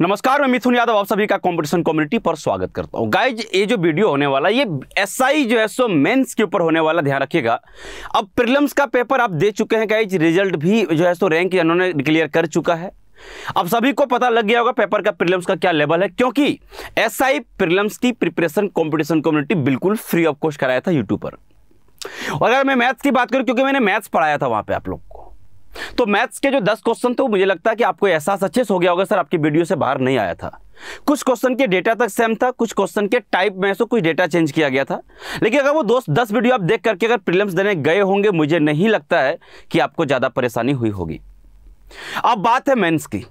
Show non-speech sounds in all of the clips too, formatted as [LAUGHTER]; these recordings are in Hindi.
नमस्कार मैं मिथुन यादव आप सभी का कंपटीशन कम्युनिटी पर स्वागत करता हूँ गाइज ये जो वीडियो होने वाला ये एसआई जो है सो मेंस के ऊपर होने वाला ध्यान रखिएगा अब प्रिलम्स का पेपर आप दे चुके हैं गाइज रिजल्ट भी जो है सो रैंक इन्होंने डिक्लेयर कर चुका है अब सभी को पता लग गया होगा पेपर का प्रीलिम्स का क्या लेवल है क्योंकि एसआई आई प्रीलिम्स की प्रिपरेशन कॉम्पिटिशन कम्युनिटी बिल्कुल फ्री ऑफ कॉस्ट कराया था यूट्यूब पर और अगर मैं मैथ्स की बात करूँ क्योंकि मैंने मैथ्स पढ़ाया था वहाँ पे आप लोग तो मैथ्स के जो दस क्वेश्चन थे वो मुझे लगता है कि आपको एहसास अच्छे से हो गया होगा सर आपकी वीडियो से बाहर नहीं आया था कुछ क्वेश्चन के डेटा तक सेम था कुछ क्वेश्चन के टाइप में से कुछ डेटा चेंज किया गया था लेकिन अगर वो दोस्त दस वीडियो आप देख करके अगर प्रिलिम्स देने गए होंगे मुझे नहीं लगता है कि आपको ज़्यादा परेशानी हुई होगी अब बात है मेन्स की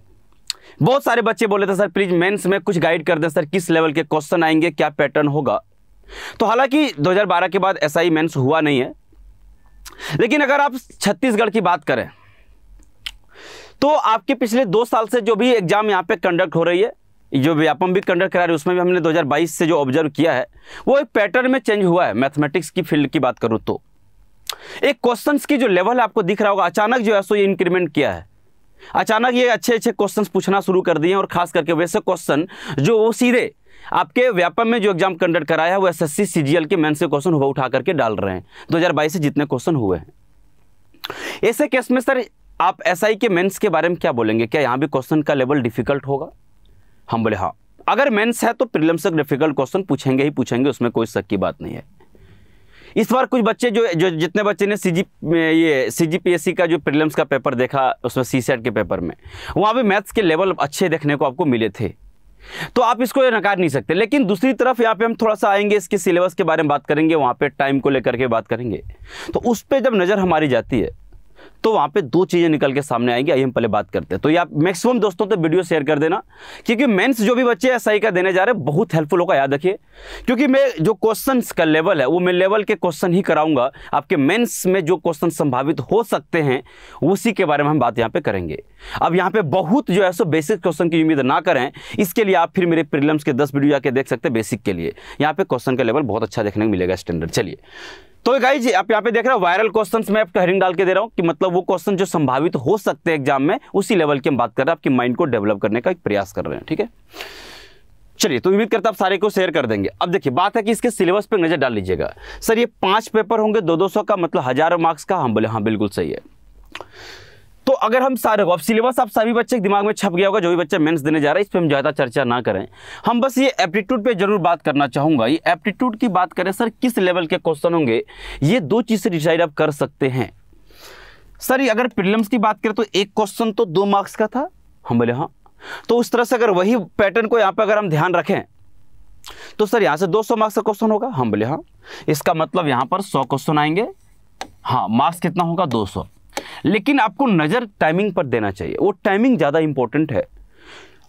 बहुत सारे बच्चे बोले थे सर प्लीज़ मेंस में कुछ गाइड कर दें सर किस लेवल के क्वेश्चन आएंगे क्या पैटर्न होगा तो हालांकि 2012 के बाद ऐसा ही मेंस हुआ नहीं है लेकिन अगर आप छत्तीसगढ़ की बात करें तो आपके पिछले दो साल से जो भी एग्ज़ाम यहाँ पे कंडक्ट हो रही है जो व्यापम भी कंडक्ट करा रहे हैं उसमें भी हमने 2022 से जो ऑब्जर्व किया है वो एक पैटर्न में चेंज हुआ है मैथमेटिक्स की फील्ड की बात करूँ तो एक क्वेश्चंस की जो लेवल आपको दिख रहा होगा अचानक जो है सो ये इंक्रीमेंट किया है अचानक ये अच्छे अच्छे क्वेश्चंस पूछना शुरू कर दिए और खास करके वैसे क्वेश्चन जो वो सीधे आपके व्यापम में जो एग्जाम कंडक्ट कराया है वो एस एस के मेन से क्वेश्चन हुआ उठा करके डाल रहे हैं 2022 से जितने क्वेश्चन हुए हैं ऐसे केस में सर आप एस के मेंस के बारे में क्या बोलेंगे क्या यहाँ भी क्वेश्चन का लेवल डिफिकल्ट होगा हम बोले हाँ अगर मेंस है तो प्रिलम्स तक डिफिकल्ट क्वेश्चन पूछेंगे ही पूछेंगे उसमें कोई शक की बात नहीं है इस बार कुछ बच्चे जो जो जितने बच्चे ने सी ये सी जी पी एस सी का जो प्रिलिम्स का पेपर देखा उसमें सी के पेपर में वहाँ भी मैथ्स के लेवल अच्छे देखने को आपको मिले थे तो आप इसको नकार नहीं सकते लेकिन दूसरी तरफ यहाँ पे हम थोड़ा सा आएंगे इसके सिलेबस के बारे में बात करेंगे वहाँ पे टाइम को लेकर के बात करेंगे तो उस पर जब नज़र हमारी जाती है तो वहां पे दो चीज़ें निकल के सामने आएंगी आइए हम पहले बात करते हैं तो आप मैक्सिमम दोस्तों तो वीडियो शेयर कर देना क्योंकि मेंस जो भी बच्चे एसआई का देने जा रहे हैं बहुत हेल्पफुल होगा याद रखिए क्योंकि मैं जो क्वेश्चन का लेवल है वो मैं लेवल के क्वेश्चन ही कराऊंगा आपके मेन्स में जो क्वेश्चन संभावित हो सकते हैं उसी के बारे में हम बात यहाँ पर करेंगे अब यहाँ पे बहुत जो है सो बेसिक क्वेश्चन की उम्मीद ना करें इसके लिए आप फिर मेरे प्रिलियम्स के दस वीडियो जाके देख सकते हैं बेसिक के लिए यहाँ पे क्वेश्चन का लेवल बहुत अच्छा देखने को मिलेगा स्टैंडर्ड चलिए तो जी आप यहाँ पे देख रहे हो वायरल क्वेश्चन मैं आपको हेरिंग डाल के दे रहा हूँ कि मतलब वो क्वेश्चन जो संभावित हो सकते हैं एग्जाम में उसी लेवल की हम बात कर रहे हैं आपके माइंड को डेवलप करने का एक प्रयास कर रहे हैं ठीक है चलिए तो उम्मीद करता आप सारे को शेयर कर देंगे अब देखिए बात है कि इसके सिलेबस पर नजर डाल लीजिएगा सर ये पांच पेपर होंगे दो दो सौ का मतलब हजारों मार्क्स का हम हाँ, बोले हाँ बिल्कुल सही है तो अगर हम सारे को अब सिलेबस आप सभी बच्चे के दिमाग में छप गया होगा जो भी बच्चा मेंस देने जा रहा है इस पर हम ज़्यादा चर्चा ना करें हम बस ये एप्टीट्यूड पे जरूर बात करना चाहूँगा ये एप्टीट्यूड की बात करें सर किस लेवल के क्वेश्चन होंगे ये दो चीज़ें डिसाइड आप कर सकते हैं सर ये अगर प्रिलिम्स की बात करें तो एक क्वेश्चन तो दो मार्क्स का था हम बोले हाँ तो उस तरह से अगर वही पैटर्न को यहाँ पर अगर हम ध्यान रखें तो सर यहाँ से सौ मार्क्स का क्वेश्चन होगा हम बोले हाँ इसका मतलब यहाँ पर सौ क्वेश्चन आएंगे हाँ मार्क्स कितना होगा सौ लेकिन आपको नज़र टाइमिंग पर देना चाहिए वो टाइमिंग ज़्यादा इंपॉर्टेंट है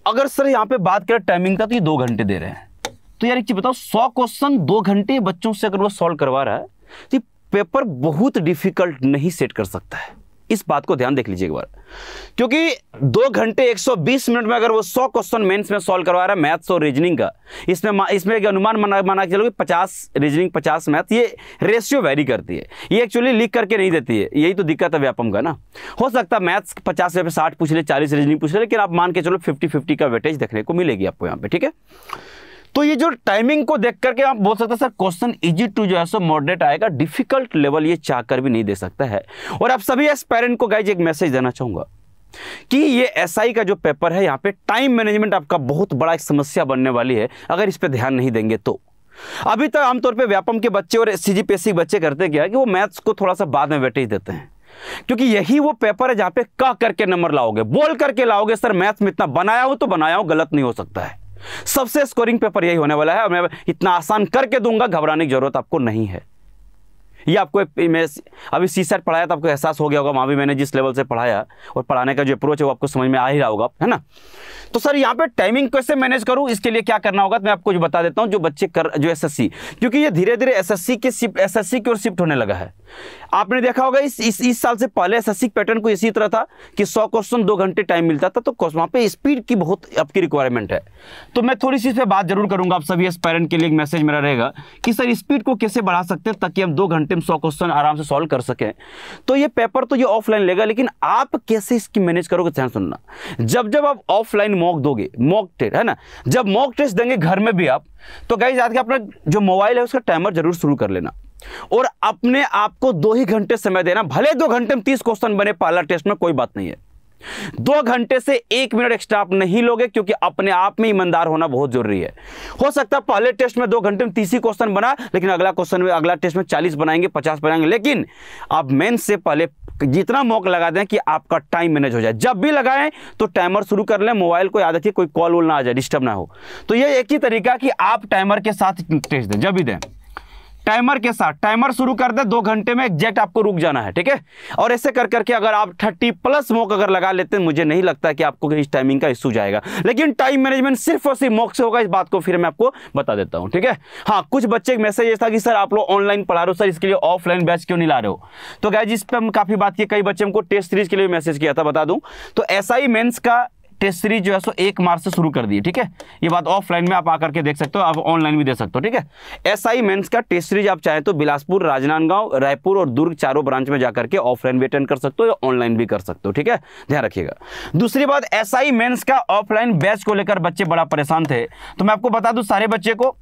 अगर सर यहां पे बात करें टाइमिंग का तो ये दो घंटे दे रहे हैं तो यार एक चीज़ बताओ सौ क्वेश्चन दो घंटे बच्चों से अगर वो सॉल्व करवा रहा है तो पेपर बहुत डिफिकल्ट नहीं सेट कर सकता है इस बात को ध्यान देख लीजिए एक बार क्योंकि दो घंटे 120 मिनट में अगर वो 100 क्वेश्चन मेंस में सॉल्व करवा रहा है मैथ्स और रीजनिंग का इसमें इसमें एक अनुमान माना माना चलो कि 50 रीजनिंग 50 मैथ ये रेशियो वेरी करती है ये एक्चुअली लिख करके नहीं देती है यही तो दिक्कत है व्यापम का ना हो सकता है मैथ्स पचास रुपये साठ पूछ ले चालीस रीजनिंग पूछ ले लेकिन आप मान के चलो फिफ्टी फिफ्टी का वेटेज देखने को मिलेगी आपको यहाँ पे ठीक है तो ये जो टाइमिंग को देख करके आप बोल सकते हैं सर क्वेश्चन इजी टू जो है सो मॉडरेट आएगा डिफिकल्ट लेवल ये चाह कर भी नहीं दे सकता है और आप सभी एस पेरेंट को गाइज एक मैसेज देना चाहूंगा कि ये एसआई SI का जो पेपर है यहाँ पे टाइम मैनेजमेंट आपका बहुत बड़ा एक समस्या बनने वाली है अगर इस पर ध्यान नहीं देंगे तो अभी तक तो आमतौर पर व्यापम के बच्चे और सी बच्चे करते क्या कि वो मैथ्स को थोड़ा सा बाद में वेटेज देते हैं क्योंकि यही वो पेपर है जहाँ पे कह करके नंबर लाओगे बोल करके लाओगे सर मैथ्स में इतना बनाया हो तो बनाया हो गलत नहीं हो सकता है सबसे स्कोरिंग पेपर यही होने वाला है और मैं इतना आसान करके दूंगा घबराने की जरूरत आपको नहीं है ये आपको मैं अभी सी सेट पढ़ाया तो आपको एहसास हो गया होगा वहाँ भी मैंने जिस लेवल से पढ़ाया और पढ़ाने का जो अप्रोच है वो आपको समझ में आ ही रहा होगा है ना तो सर यहाँ पे टाइमिंग कैसे मैनेज करूँ इसके लिए क्या करना होगा तो मैं आपको जो बता देता हूँ जो बच्चे कर जो एसएससी क्योंकि ये धीरे धीरे एस की शिफ्ट एस की ओर शिफ्ट होने लगा है आपने देखा होगा इस इस इस साल से पहले एस पैटर्न को इसी तरह था कि 100 क्वेश्चन दो घंटे टाइम मिलता था तो वहाँ पे स्पीड की बहुत आपकी रिक्वायरमेंट है तो मैं थोड़ी सी इस पर बात जरूर करूंगा आप सभी एस पैटर्न के लिए एक मैसेज मेरा रहेगा कि सर स्पीड को कैसे बढ़ा सकते हैं ताकि हम दो घंटे में सौ क्वेश्चन आराम से सॉल्व कर सकें तो ये पेपर तो ये ऑफलाइन लेगा लेकिन आप कैसे इसकी मैनेज करोगे ध्यान सुनना जब जब आप ऑफलाइन मॉक दोगे मॉक टेस्ट है ना जब मॉक टेस्ट देंगे घर में भी आप तो गाइज आज के अपना जो मोबाइल है उसका टाइमर जरूर शुरू कर लेना और अपने आप को दो ही घंटे समय देना भले दो घंटे में तीस क्वेश्चन बने पहला टेस्ट में कोई बात नहीं है दो घंटे से एक मिनट एक्स्ट्रा आप नहीं लोगे क्योंकि अपने आप में ईमानदार होना बहुत जरूरी है हो सकता है पहले टेस्ट में दो घंटे में तीस ही क्वेश्चन बना लेकिन अगला क्वेश्चन में अगला टेस्ट में चालीस बनाएंगे पचास बनाएंगे लेकिन आप मेन से पहले जितना मौका लगा दें कि आपका टाइम मैनेज हो जाए जब भी लगाएं तो टाइमर शुरू कर लें मोबाइल को याद रखिए कोई कॉल वॉल ना आ जाए डिस्टर्ब ना हो तो यह एक ही तरीका कि आप टाइमर के साथ टेस्ट दें जब भी दें टाइमर के साथ टाइमर शुरू कर दे दो घंटे में एग्जैक्ट आपको रुक जाना है ठीक है और ऐसे कर करके अगर आप थर्टी प्लस मोक अगर लगा लेते हैं मुझे नहीं लगता कि आपको इस टाइमिंग का इश्यू जाएगा लेकिन टाइम मैनेजमेंट सिर्फ और सिर्फ मोक से होगा इस बात को फिर मैं आपको बता देता हूँ ठीक है हाँ कुछ बच्चे मैसेज ये था कि सर आप लोग ऑनलाइन पढ़ा रहे हो सर इसके लिए ऑफलाइन बैच क्यों नहीं ला रहे हो तो गाय इस पर हम काफ़ी बात की कई बच्चे हमको टेस्ट सीरीज के लिए मैसेज किया था बता दूँ तो एस आई मेन्स का टेस्ट सीरीज जो है सो एक मार्च से शुरू कर दी ठीक है ये बात ऑफलाइन में आप आकर के देख सकते हो आप ऑनलाइन भी दे सकते हो ठीक है एस आई मेन्स का टेस्ट सीरीज आप चाहे तो बिलासपुर राजनांदगांव रायपुर और दुर्ग चारों ब्रांच में जाकर के ऑफलाइन भी अटेंड कर सकते हो या ऑनलाइन भी कर सकते हो ठीक है ध्यान रखिएगा दूसरी बात एस आई मेन्स का ऑफलाइन बैच को लेकर बच्चे बड़ा परेशान थे तो मैं आपको बता दू सारे बच्चे को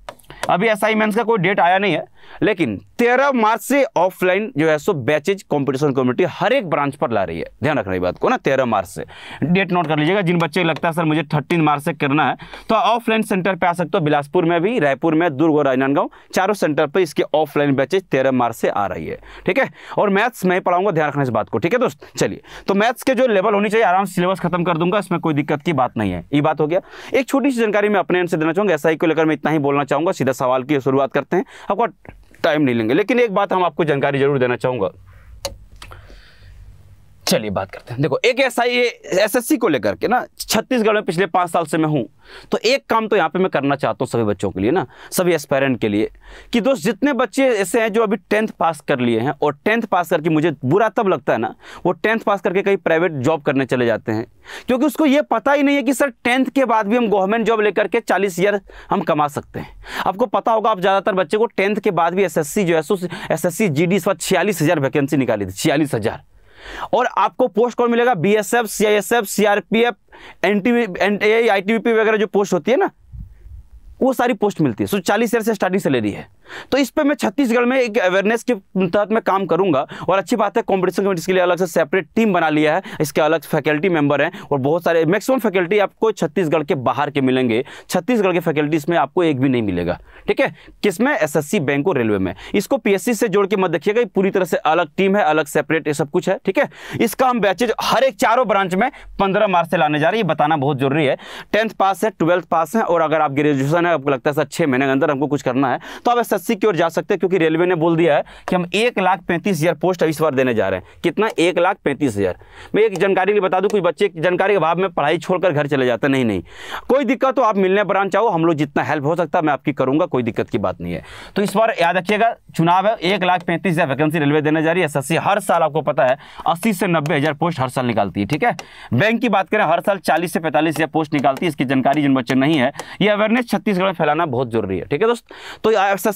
अभी एस आई मेन्स का कोई डेट आया नहीं है लेकिन 13 मार्च से ऑफलाइन जो है सो बैचेज कंपटीशन कमेटी हर एक ब्रांच पर ला रही है ध्यान रखना बात को ना 13 मार्च से डेट नोट कर लीजिएगा जिन बच्चे लगता है सर मुझे 13 मार्च से करना है तो ऑफलाइन सेंटर पे आ सकते हो बिलासपुर में भी रायपुर में दुर्ग और राजनांदगांव चारों सेंटर पर इसके ऑफलाइन बैचेज तेरह मार्च से आ रही है ठीक है और मैथ्स मैं पढ़ाऊंगा ध्यान रखना इस बात को ठीक है दोस्त चलिए तो मैथ्स के जो लेवल होनी चाहिए आराम से सिलेबस खत्म कर दूंगा इसमें कोई दिक्कत की बात नहीं है ये बात हो गया एक छोटी सी जानकारी मैं अपने देना चाहूंगा ऐसा ही को लेकर मैं इतना ही बोलना चाहूंगा सीधा सवाल की शुरुआत करते हैं आपका टाइम नहीं लेंगे लेकिन एक बात हम आपको जानकारी जरूर देना चाहूँगा चलिए बात करते हैं देखो एक ऐसा ये एसएससी को लेकर के ना छत्तीसगढ़ में पिछले पाँच साल से मैं हूँ तो एक काम तो यहाँ पे मैं करना चाहता हूँ सभी बच्चों के लिए ना सभी एस्पेरेंट के लिए कि दोस्त जितने बच्चे ऐसे हैं जो अभी टेंथ पास कर लिए हैं और टेंथ पास करके मुझे बुरा तब लगता है ना वो टेंथ पास करके कहीं प्राइवेट जॉब करने चले जाते हैं क्योंकि उसको ये पता ही नहीं है कि सर टेंथ के बाद भी हम गवर्नमेंट जॉब लेकर के चालीस ईयर हम कमा सकते हैं आपको पता होगा आप ज़्यादातर बच्चे को टेंथ के बाद भी एस जो है S S C G D इस छियालीस हज़ार वैकेंसी निकाली थी छियालीस हज़ार और आपको पोस्ट कौन मिलेगा B S F C I S F C R P F N T I T P वगैरह जो पोस्ट होती है ना वो सारी पोस्ट मिलती है सो चालीस हजार से स्टार्टिंग सैलरी है तो इस पर मैं छत्तीसगढ़ में एक अवेयरनेस के तहत मैं काम करूंगा और अच्छी बात है कॉम्पिटिशन कमेटी के लिए अलग से सेपरेट टीम बना लिया है इसके अलग फैकल्टी मेंबर हैं और बहुत सारे मैक्सिमम फैकल्टी आपको छत्तीसगढ़ के बाहर के मिलेंगे छत्तीसगढ़ के फैकल्टीज में आपको एक भी नहीं मिलेगा ठीक है किसमें एस एस बैंक और रेलवे में इसको पी से जोड़ के मत देखिएगा पूरी तरह से अलग टीम है अलग सेपरेट सब कुछ है ठीक है इसका हम बैचेज हर एक चारों ब्रांच में पंद्रह मार्च से लाने जा रहे हैं बताना बहुत जरूरी है टेंथ पास है ट्वेल्थ पास है और अगर आप ग्रेजुएशन है आपको लगता है सर महीने के अंदर हमको कुछ करना है तो आप एसएससी की ओर जा सकते हैं क्योंकि रेलवे ने बोल दिया है कि हम एक लाख पैंतीस हज़ार पोस्ट इस बार देने जा रहे हैं कितना एक लाख पैंतीस हज़ार मैं एक जानकारी के बता दूं कोई बच्चे जानकारी के अभाव में पढ़ाई छोड़कर घर चले जाते नहीं नहीं कोई दिक्कत हो आप मिलने ब्रांच चाहो हम लोग जितना हेल्प हो सकता है मैं आपकी करूंगा कोई दिक्कत की बात नहीं है तो इस बार याद रखिएगा चुनाव है एक लाख पैंतीस हज़ार वैकेंसी रेलवे देने जा रही है एस हर साल आपको पता है अस्सी से नब्बे हज़ार पोस्ट हर साल निकालती है ठीक है बैंक की बात करें हर साल चालीस से पैंतालीस हज़ार पोस्ट निकालती है इसकी जानकारी जिन बच्चे नहीं है यह अवेयरनेस छत्तीसगढ़ में फैलाना बहुत जरूरी है ठीक है दोस्त तो एस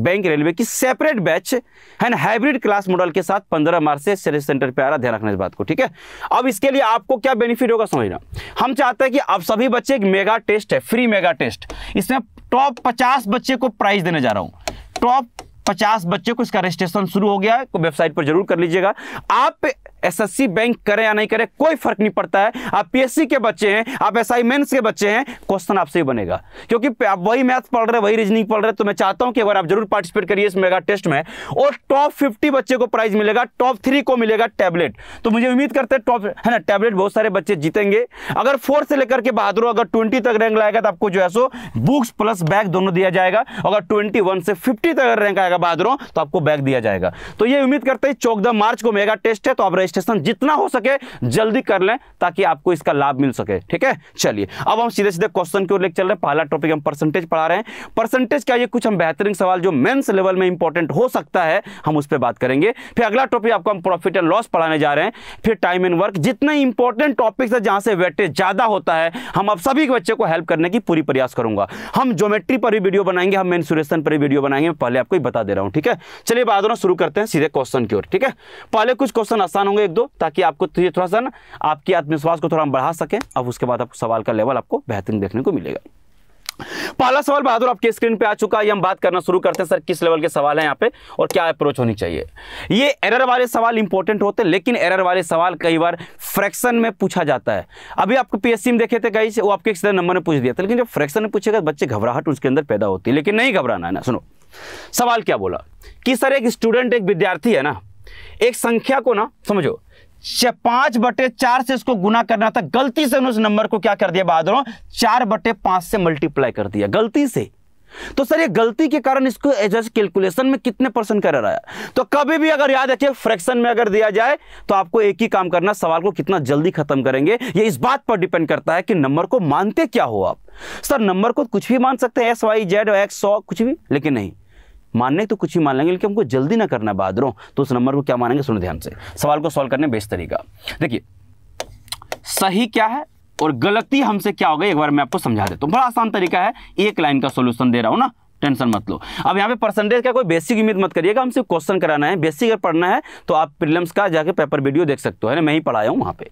बैंक रेलवे की separate batch and hybrid class model के साथ 15 मार्च से सर्विस सेंटर पे आ रहा ध्यान रखना इस बात को ठीक है अब इसके लिए आपको क्या बेनिफिट होगा समझना हम चाहते हैं कि आप सभी बच्चे एक मेगा टेस्ट है फ्री मेगा टेस्ट इसमें टॉप पचास बच्चे को प्राइज देने जा रहा हूँ टॉप पचास बच्चे को इसका रजिस्ट्रेशन शुरू हो गया है वेबसाइट पर जरूर कर लीजिएगा आप एसएससी बैंक करें या नहीं करें कोई फर्क नहीं पड़ता है आप पीएससी के बच्चे हैं आप एसआई मेंस के बच्चे हैं क्वेश्चन आपसे ही बनेगा क्योंकि आप वही मैथ पढ़ रहे वही रीजनिंग पढ़ रहे तो मैं चाहता हूं कि अगर आप जरूर पार्टिसिपेट करिए इस मेगा टेस्ट में और टॉप फिफ्टी बच्चे को प्राइज मिलेगा टॉप थ्री को मिलेगा टैबलेट तो मुझे उम्मीद करते हैं टॉप है ना टैबलेट बहुत सारे बच्चे जीतेंगे अगर फोर से लेकर के बहादुर अगर ट्वेंटी तक रैंक लाएगा तो आपको जो है सो बुक्स प्लस बैग दोनों दिया जाएगा अगर ट्वेंटी से फिफ्टी तक रैंक आएगा हैदराबाद रहो तो आपको बैग दिया जाएगा तो ये उम्मीद करते हैं चौदह मार्च को मेगा टेस्ट है तो आप रजिस्ट्रेशन जितना हो सके जल्दी कर लें ताकि आपको इसका लाभ मिल सके ठीक है चलिए अब हम सीधे सीधे क्वेश्चन की ओर लेकर चल रहे हैं पहला टॉपिक हम परसेंटेज पढ़ा रहे हैं परसेंटेज का ये कुछ हम बेहतरीन सवाल जो मेन्स लेवल में इंपॉर्टेंट हो सकता है हम उस पर बात करेंगे फिर अगला टॉपिक आपको हम प्रॉफिट एंड लॉस पढ़ाने जा रहे हैं फिर टाइम एंड वर्क जितने इंपॉर्टेंट टॉपिक्स है जहां से वेटेज ज़्यादा होता है हम आप सभी बच्चे को हेल्प करने की पूरी प्रयास करूंगा हम ज्योमेट्री पर भी वीडियो बनाएंगे हम मेन्सुरेशन पर भी वीडियो बनाएंगे पहले आपको बता दे रहा हूं ठीक है चलिए बादलों शुरू करते हैं सीधे क्वेश्चन की ओर ठीक है पहले कुछ क्वेश्चन आसान होंगे एक दो ताकि आपको थोड़ा सा ना आपके आत्मविश्वास को थोड़ा बढ़ा सके अब उसके बाद आपको सवाल का लेवल आपको बेहतरीन देखने को मिलेगा पहला सवाल बहादुर आपके स्क्रीन पे आ चुका है हम बात करना शुरू करते हैं सर किस लेवल के सवाल है यहाँ पे और क्या अप्रोच होनी चाहिए ये एरर वाले सवाल इंपॉर्टेंट होते हैं लेकिन एरर वाले सवाल कई बार फ्रैक्शन में पूछा जाता है अभी आपको पीएससी में देखे थे कहीं से वो आपके नंबर में पूछ दिया था लेकिन जब फ्रैक्शन में पूछेगा बच्चे घबराहट उसके अंदर पैदा होती है लेकिन नहीं घबराना है ना सुनो सवाल क्या बोला कि सर एक स्टूडेंट एक विद्यार्थी है ना एक संख्या को ना समझो पांच बटे चार से इसको गुना करना था गलती से उस नंबर को क्या कर दिया बहादुरों चार बटे पांच से मल्टीप्लाई कर दिया गलती से तो सर ये गलती के कारण इसको कैलकुलेशन में कितने परसेंट कर रहा है तो कभी भी अगर याद रखिए फ्रैक्शन में अगर दिया जाए तो आपको एक ही काम करना सवाल को कितना जल्दी खत्म करेंगे ये इस बात पर डिपेंड करता है कि नंबर को मानते क्या हो आप सर नंबर को कुछ भी मान सकते हैं एस वाई जेड एक्स सौ कुछ भी लेकिन नहीं मानने तो कुछ ही मान लेंगे लेकिन हमको जल्दी ना करना बहादुरों तो उस नंबर को क्या मानेंगे सुनो ध्यान से सवाल को सॉल्व करने बेस्ट तरीका देखिए सही क्या है और गलती हमसे क्या हो गई एक बार मैं आपको समझा देता हूँ बड़ा आसान तरीका है एक लाइन का सोल्यूशन दे रहा हूँ ना टेंशन मत लो अब यहाँ पे परसेंटेज का कोई बेसिक उम्मीद मत करिएगा हमसे क्वेश्चन कराना है बेसिक अगर पढ़ना है तो आप प्रीलिम्स का जाके पेपर वीडियो देख सकते हो है ना मैं ही पढ़ाया हूँ वहाँ पे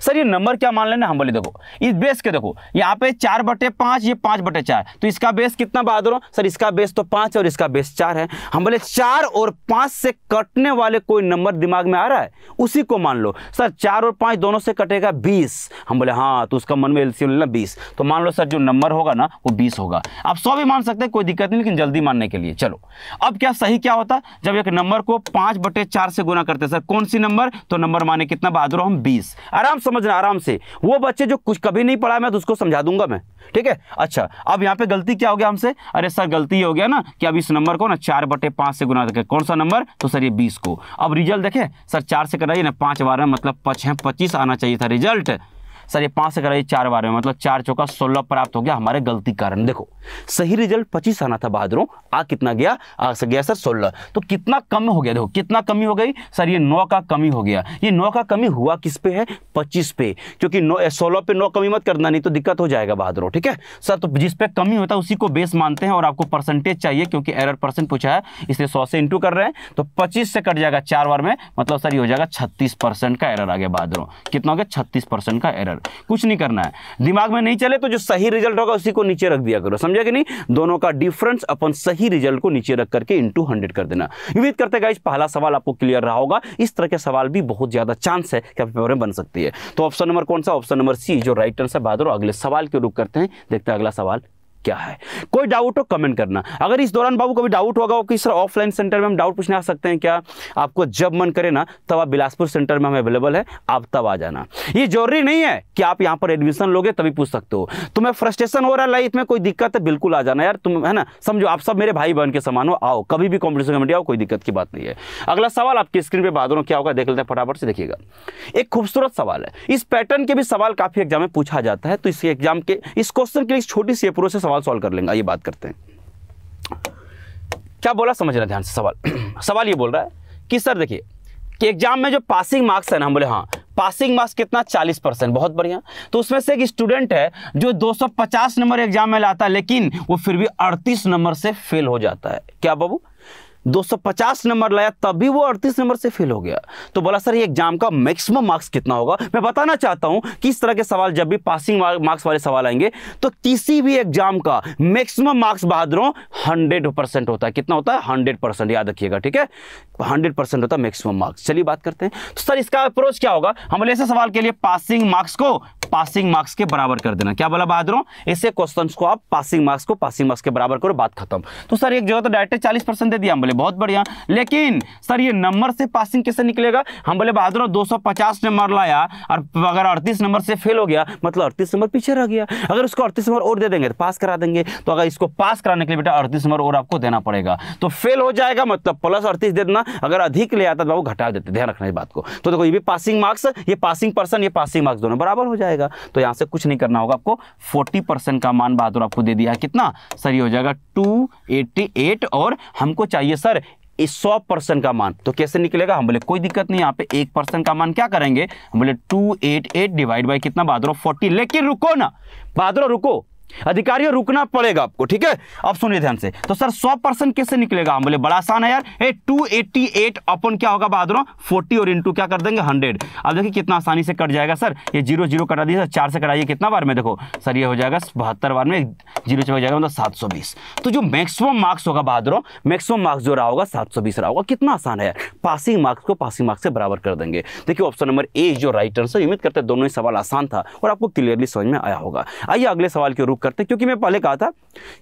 सर ये नंबर क्या मान लेना हम बोले देखो इस बेस के देखो यहाँ पे चार बटे पांच ये पांच बटे चार तो इसका बेस कितना बहादुर हो सर इसका बेस तो पाँच और इसका बेस चार है हम बोले चार और पांच से कटने वाले कोई नंबर दिमाग में आ रहा है उसी को मान लो सर चार और पांच दोनों से कटेगा बीस हम बोले हाँ तो उसका मन में एलसीएम लेना बीस तो मान लो सर जो नंबर होगा ना वो बीस होगा आप सौ भी मान सकते हैं कोई दिक्कत नहीं लेकिन जल्दी मानने के लिए चलो अब क्या सही क्या होता जब एक नंबर को पांच बटे चार से गुना करते सर कौन सी नंबर तो नंबर माने कितना बहादुर हम बीस आराम समझना आराम से वो बच्चे जो कुछ कभी नहीं पढ़ा मैं तो उसको समझा दूंगा मैं ठीक है अच्छा अब यहाँ पे गलती क्या हो गया हमसे अरे सर गलती हो गया ना कि अब इस नंबर को ना चार बटे पांच से गुना कौन सा नंबर तो सर ये बीस को अब रिजल्ट देखे सर चार से कराइए ना पांच बार मतलब पच है पच्चीस आना चाहिए था रिजल्ट सर ये पांच से कराइए चार बार में मतलब चार चौका सोलह प्राप्त हो गया हमारे गलती कारण देखो सही रिजल्ट पच्चीस आना था बहादुरों आ कितना गया आ गया सर सोलह तो कितना कम हो गया देखो कितना कमी हो गई सर ये नौ का कमी हो गया ये नौ का कमी हुआ किस पे है पच्चीस पे क्योंकि नौ सोलह पे नौ कमी मत करना नहीं तो दिक्कत हो जाएगा बहादुरों ठीक है सर तो जिस पे कमी होता है उसी को बेस मानते हैं और आपको परसेंटेज चाहिए क्योंकि एरर परसेंट पूछा है इसलिए सौ से इंटू कर रहे हैं तो पच्चीस से कट जाएगा चार बार में मतलब सर ये हो जाएगा छत्तीस का एरर आ गया बहादुरों कितना हो गया छत्तीस का एरर रन कुछ नहीं करना है दिमाग में नहीं चले तो जो सही रिजल्ट होगा उसी को नीचे रख दिया करो समझा कि नहीं दोनों का डिफरेंस अपन सही रिजल्ट को नीचे रख करके इंटू हंड्रेड कर देना उम्मीद करते गाइज पहला सवाल आपको क्लियर रहा होगा इस तरह के सवाल भी बहुत ज़्यादा चांस है कि आपके पेपर में बन सकती है तो ऑप्शन नंबर कौन सा ऑप्शन नंबर सी जो राइट आंसर बहादुर अगले सवाल के रुख करते हैं देखते हैं अगला सवाल क्या है कोई डाउट हो कमेंट करना अगर इस दौरान बाबू कभी डाउट होगा कि सर ऑफलाइन सेंटर में हम डाउट पूछने आ सकते हैं क्या आपको जब मन करे ना तब आप बिलासपुर सेंटर में हम अवेलेबल है आप तब आ जाना ये जरूरी नहीं है कि आप यहाँ पर एडमिशन लोगे तभी पूछ सकते हो तुम्हें फ्रस्ट्रेशन हो रहा है लाइफ में कोई दिक्कत है बिल्कुल आ जाना यार तुम है ना समझो आप सब मेरे भाई बहन के समान हो आओ कभी भी कॉम्पिटिशन कमेटी आओ कोई दिक्कत की बात नहीं है अगला सवाल आपकी स्क्रीन पर बाद क्या होगा देख लेते हैं फटाफट से देखिएगा एक खूबसूरत सवाल है इस पैटर्न के भी सवाल काफी एग्जाम में पूछा जाता है तो इस एग्जाम के इस क्वेश्चन के लिए छोटी सी अप्रोच से सवाल सॉल्व कर लेंगे आइए बात करते हैं क्या बोला रहे ध्यान से सवाल [CLEARS THROAT] सवाल ये बोल रहा है कि सर देखिए कि एग्जाम में जो पासिंग मार्क्स है ना हम बोले हाँ पासिंग मार्क्स कितना 40 परसेंट बहुत बढ़िया तो उसमें से एक स्टूडेंट है जो 250 नंबर एग्जाम में लाता है लेकिन वो फिर भी 38 नंबर से फेल हो जाता है क्या बाबू 250 नंबर लाया तभी वो 38 नंबर से फेल हो गया तो बोला सर ये एग्जाम का मैक्सिमम मार्क्स कितना होगा मैं बताना चाहता हूं कि इस तरह के सवाल जब भी पासिंग मार्क्स वाले सवाल आएंगे तो किसी भी एग्जाम का मैक्सिमम मार्क्स बहादुरों हंड्रेड परसेंट होता है कितना होता है हंड्रेड परसेंट याद रखिएगा ठीक है हंड्रेड परसेंट होता है मैक्सिमम मार्क्स चलिए बात करते हैं तो सर इसका अप्रोच क्या होगा हम ऐसे सवाल के लिए पासिंग मार्क्स को पासिंग मार्क्स के बराबर कर देना क्या बोला बहादुरों ऐसे क्वेश्चन को आप पासिंग मार्क्स को पासिंग मार्क्स के बराबर करो बात खत्म तो सर एक जगह तो डायरेक्ट चालीस परसेंट दे दिया हम बोले बहुत बढ़िया लेकिन सर ये नंबर से पासिंग कैसे निकलेगा हम बोले बहादुर दो सौ पचास नंबर लाया और अगर अड़तीस नंबर से फेल हो गया मतलब अड़तीस नंबर पीछे रह गया अगर उसको अड़तीस नंबर और दे देंगे तो पास करा देंगे तो अगर इसको पास कराने के लिए बेटा अड़तीस नंबर और आपको देना पड़ेगा तो फेल हो जाएगा मतलब प्लस अड़तीस दे देना अगर अधिक ले आता तो बाबू घटा देते ध्यान रखना इस बात को तो देखो ये भी पासिंग मार्क्स ये पासिंग पर्सन ये पासिंग मार्क्स दोनों बराबर हो जाएगा तो यहाँ से कुछ नहीं करना होगा आपको फोर्टी का मान बहादुर आपको दे दिया कितना सर ये हो जाएगा टू और हमको चाहिए आंसर सौ परसेंट का मान तो कैसे निकलेगा हम बोले कोई दिक्कत नहीं यहाँ पे एक परसेंट का मान क्या करेंगे हम बोले two eight eight divide by कितना बहादुर फोर्टी लेकिन रुको ना बाद रुको अधिकारियों रुकना पड़ेगा आपको ठीक है अब सुनिए ध्यान से तो सर 100 परसेंट कैसे निकलेगा हम बोले बड़ा आसान है यार ए 288 अपन क्या होगा बाद 40 और इंटू क्या कर देंगे 100 अब देखिए कितना आसानी से कट जाएगा सर ये जीरो जीरो कटा दीजिए चार से कटाइए कितना बार में देखो सर ये हो जाएगा बहत्तर बार में जीरो से हो जाएगा मतलब सात तो जो मैक्सिमम मार्क्स होगा बाद मैक्सिमम मार्क्स जो रहा होगा सात रहा होगा कितना आसान है पासिंग मार्क्स को पासिंग मार्क्स से बराबर कर देंगे देखिए ऑप्शन नंबर ए जो राइट आंसर उम्मीद करते हैं दोनों ही सवाल आसान था और आपको क्लियरली समझ में आया होगा आइए अगले सवाल के रुख करते हैं क्योंकि मैं पहले कहा था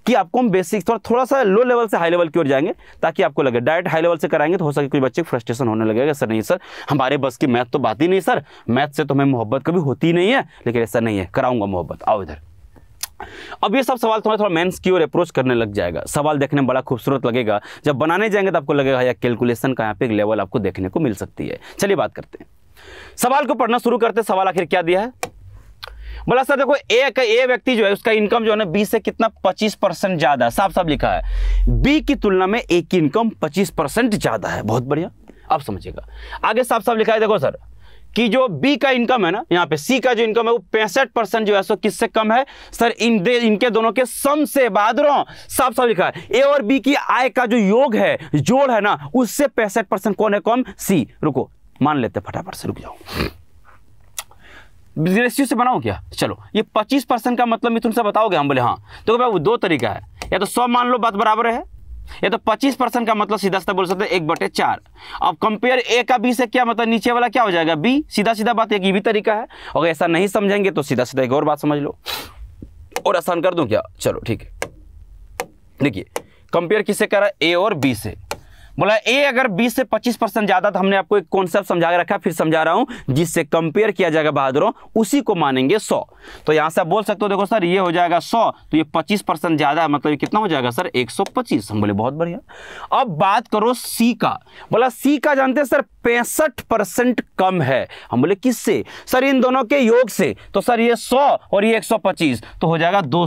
कि आपको हम बेसिक थोड़ा थोड़ा सा लो लेवल से हाई लेवल की ओर जाएंगे ताकि आपको लगे डायरेक्ट हाई लेवल से कराएंगे तो हो सके कोई बच्चे फ्रस्ट्रेशन होने लगेगा सर नहीं सर हमारे बस की मैथ तो बात ही नहीं सर मैथ से तो हमें मोहब्बत कभी होती नहीं है लेकिन ऐसा नहीं है कराऊंगा मोहब्बत आओ इधर अब ये सब सवाल थोड़ा थोड़ा मेंस की ओर अप्रोच करने लग जाएगा सवाल देखने में बड़ा खूबसूरत लगेगा जब बनाने जाएंगे तो आपको लगेगा या कैलकुलेशन का यहाँ पे एक लेवल आपको देखने को मिल सकती है चलिए बात करते हैं सवाल को पढ़ना शुरू करते हैं सवाल आखिर क्या दिया है बोला सर देखो ए ए व्यक्ति जो है उसका इनकम जो है ना बी से कितना पच्चीस परसेंट ज्यादा साफ साफ लिखा है बी की तुलना में ए की इनकम पच्चीस परसेंट ज्यादा है बहुत बढ़िया आप समझिएगा आगे साफ साफ लिखा है देखो सर कि जो बी का इनकम है ना यहाँ पे सी का जो इनकम है वो पैंसठ परसेंट जो है सो किससे कम है सर इन दे इनके दोनों के सम से बादरों साफ साफ लिखा है ए और बी की आय का जो योग है जोड़ है ना उससे पैंसठ परसेंट कौन है कम सी रुको मान लेते फटाफट से रुक जाओ रेशियो से बनाओ क्या चलो ये पच्चीस परसेंट का मतलब मिथुन से बताओगे हम बोले हाँ तो भाई वो दो तरीका है या तो सौ मान लो बात बराबर है या तो पच्चीस परसेंट का मतलब सीधा सीधा बोल सकते हैं एक बटे चार अब कंपेयर ए का बी से क्या मतलब नीचे वाला क्या हो जाएगा बी सीधा सीधा बात एक ये भी तरीका है अगर ऐसा नहीं समझेंगे तो सीधा सीधा एक और बात समझ लो और आसान कर दूं क्या चलो ठीक है देखिए कंपेयर किससे करा ए और बी से बोला ए अगर 20 से 25 परसेंट ज़्यादा तो हमने आपको एक कॉन्सेप्ट समझा के रखा फिर समझा रहा हूँ जिससे कंपेयर किया जाएगा बहादुरों उसी को मानेंगे 100 तो यहां से आप बोल सकते हो देखो सर ये हो जाएगा 100 तो ये 25 परसेंट ज़्यादा मतलब कितना हो जाएगा सर 125 हम बोले बहुत बढ़िया अब बात करो सी का बोला सी का जानते सर पैंसठ कम है हम बोले किससे सर इन दोनों के योग से तो सर ये सौ और ये एक तो हो जाएगा दो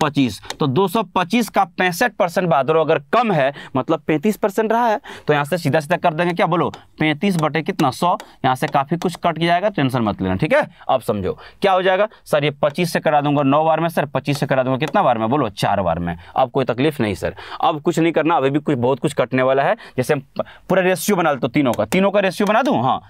पच्चीस तो 225 का पैंसठ परसेंट बहादुर अगर कम है मतलब 35 परसेंट रहा है तो यहाँ से सीधा सीधा कर देंगे क्या बोलो 35 बटे कितना सौ यहाँ से काफ़ी कुछ कट जाएगा टेंशन मत लेना ठीक है अब समझो क्या हो जाएगा सर ये 25 से करा दूंगा नौ बार में सर 25 से करा दूंगा कितना बार में बोलो चार बार में अब कोई तकलीफ नहीं सर अब कुछ नहीं करना अभी भी कुछ बहुत कुछ कटने वाला है जैसे पूरा रेशियो बना लो तीनों का तीनों का रेशियो बना दूँ हाँ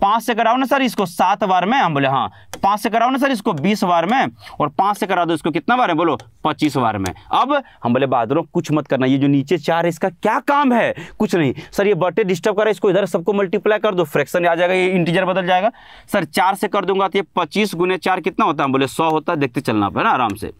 पांच से कराओ ना सर इसको सात बार में हम बोले हाँ पांच से कराओ ना सर इसको बीस बार में और पांच से करा दो इसको कितना बार है बोलो पच्चीस बार में अब हम बोले बहादुर कुछ मत करना ये जो नीचे चार है इसका क्या काम है कुछ नहीं सर ये बटे डिस्टर्ब करा इसको इधर सबको मल्टीप्लाई कर दो फ्रैक्शन आ जाएगा ये इंटीजर बदल जाएगा सर चार से कर दूंगा तो ये पच्चीस गुने चार कितना होता है हम बोले सौ होता है देखते चलना पड़े ना आराम से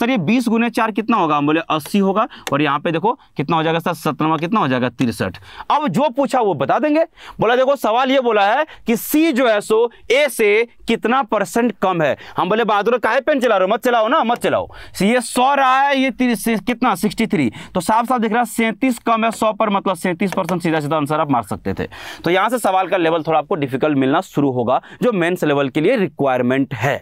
सर ये बीस गुने चार कितना होगा हम बोले अस्सी होगा और यहाँ पे देखो कितना हो जाएगा सर सत्रहवा कितना हो जाएगा तिरसठ अब जो पूछा वो बता देंगे बोला देखो सवाल ये बोला है कि सी जो है सो ए से कितना परसेंट कम है हम बोले बहादुर काहे पेन चला रहे हो मत चलाओ ना मत चलाओ ये सौ रहा है ये कितना सिक्सटी थ्री तो साफ साफ दिख रहा है सैंतीस कम है सौ पर मतलब सैंतीस परसेंट सीधा सीधा आंसर आप मार सकते थे तो यहां से सवाल का लेवल थोड़ा आपको डिफिकल्ट मिलना शुरू होगा जो मेन्स लेवल के लिए रिक्वायरमेंट है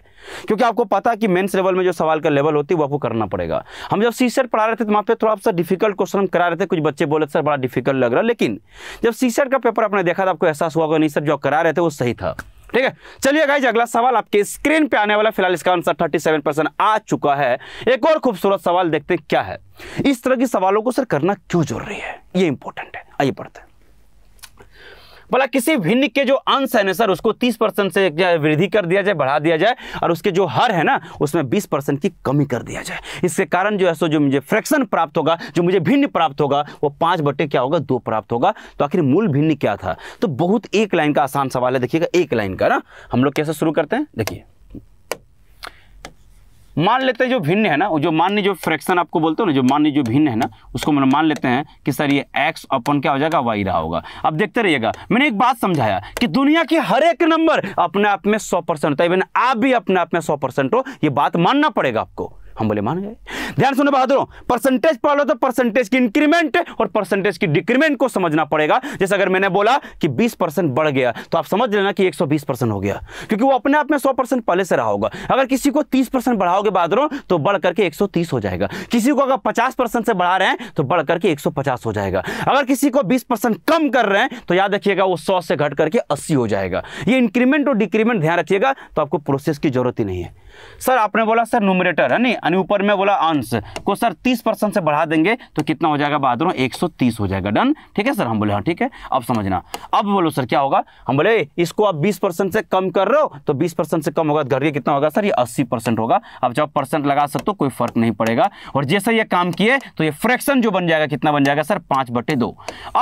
क्योंकि आपको पता है कि मेंस लेवल में जो सवाल का लेवल होती है वो आपको करना पड़ेगा हम जब सी सेट पढ़ा रहे थे तो वहां पे थोड़ा सा डिफिकल्ट क्वेश्चन करा रहे थे कुछ बच्चे बोले सर बड़ा डिफिकल्ट लग रहा है लेकिन जब सी सेट का पेपर आपने देखा तो आपको एहसास हुआ नहीं सर जो करा बता रहे थे वो सही था ठीक है चलिए गाइज अगला सवाल आपके स्क्रीन पे आने वाला फिलहाल इसका आंसर सेवन परसेंट आ चुका है एक और खूबसूरत सवाल देखते हैं क्या है इस तरह के सवालों को सर करना क्यों जरूरी है ये इंपॉर्टेंट है आइए पढ़ते हैं भला किसी भिन्न के जो अंश है ना सर उसको तीस परसेंट से वृद्धि कर दिया जाए बढ़ा दिया जाए और उसके जो हर है ना उसमें बीस परसेंट की कमी कर दिया जाए इसके कारण जो है सो जो मुझे फ्रैक्शन प्राप्त होगा जो मुझे भिन्न प्राप्त होगा वो पांच बटे क्या होगा दो प्राप्त होगा तो आखिर मूल भिन्न क्या था तो बहुत एक लाइन का आसान सवाल है देखिएगा एक लाइन का ना हम लोग कैसे शुरू करते हैं देखिए मान लेते हैं जो भिन्न है ना जो मान्य जो फ्रैक्शन आपको बोलते हो ना जो मान्य जो भिन्न है ना उसको मैंने मान लेते हैं कि सर ये एक्स अपन क्या हो जाएगा वाई रहा होगा अब देखते रहिएगा मैंने एक बात समझाया कि दुनिया के हर एक नंबर अपने आप में सौ परसेंट होता है इवन आप भी अपने आप में सौ परसेंट हो ये बात मानना पड़ेगा आपको हम बोले मान गए ध्यान सुनो बहादुरों परसेंटेज पढ़ लो तो परसेंटेज की इंक्रीमेंट और परसेंटेज की डिक्रीमेंट को समझना पड़ेगा जैसे अगर मैंने बोला कि 20 परसेंट बढ़ गया तो आप समझ लेना कि 120 परसेंट हो गया क्योंकि वो अपने आप में 100 परसेंट पहले से रहा होगा अगर किसी को 30 परसेंट बढ़ाओगे बहादुरों तो बढ़ करके 130 हो जाएगा किसी को अगर पचास परसेंट से बढ़ा रहे हैं तो बढ़ करके 150 हो जाएगा अगर किसी को बीस परसेंट कम कर रहे हैं तो याद रखिएगा वो सौ से घट करके अस्सी हो जाएगा ये इंक्रीमेंट और डिक्रीमेंट ध्यान रखिएगा तो आपको प्रोसेस की जरूरत ही नहीं है सर आपने बोला सर नोमिनेटर है नहीं यानी ऊपर में बोला अंश को सर तीस परसेंट से बढ़ा देंगे तो कितना हो जाएगा बहादुरों एक सौ तीस हो जाएगा डन ठीक है सर हम बोले हाँ ठीक है अब समझना अब बोलो सर क्या होगा हम बोले इसको आप बीस परसेंट से कम कर रहे हो तो बीस परसेंट से कम होगा घर के कितना होगा सर ये अस्सी परसेंट होगा अब जब परसेंट लगा सकते हो कोई फर्क नहीं पड़ेगा और जैसे ये काम किए तो ये फ्रैक्शन जो बन जाएगा कितना बन जाएगा सर पाँच बटे दो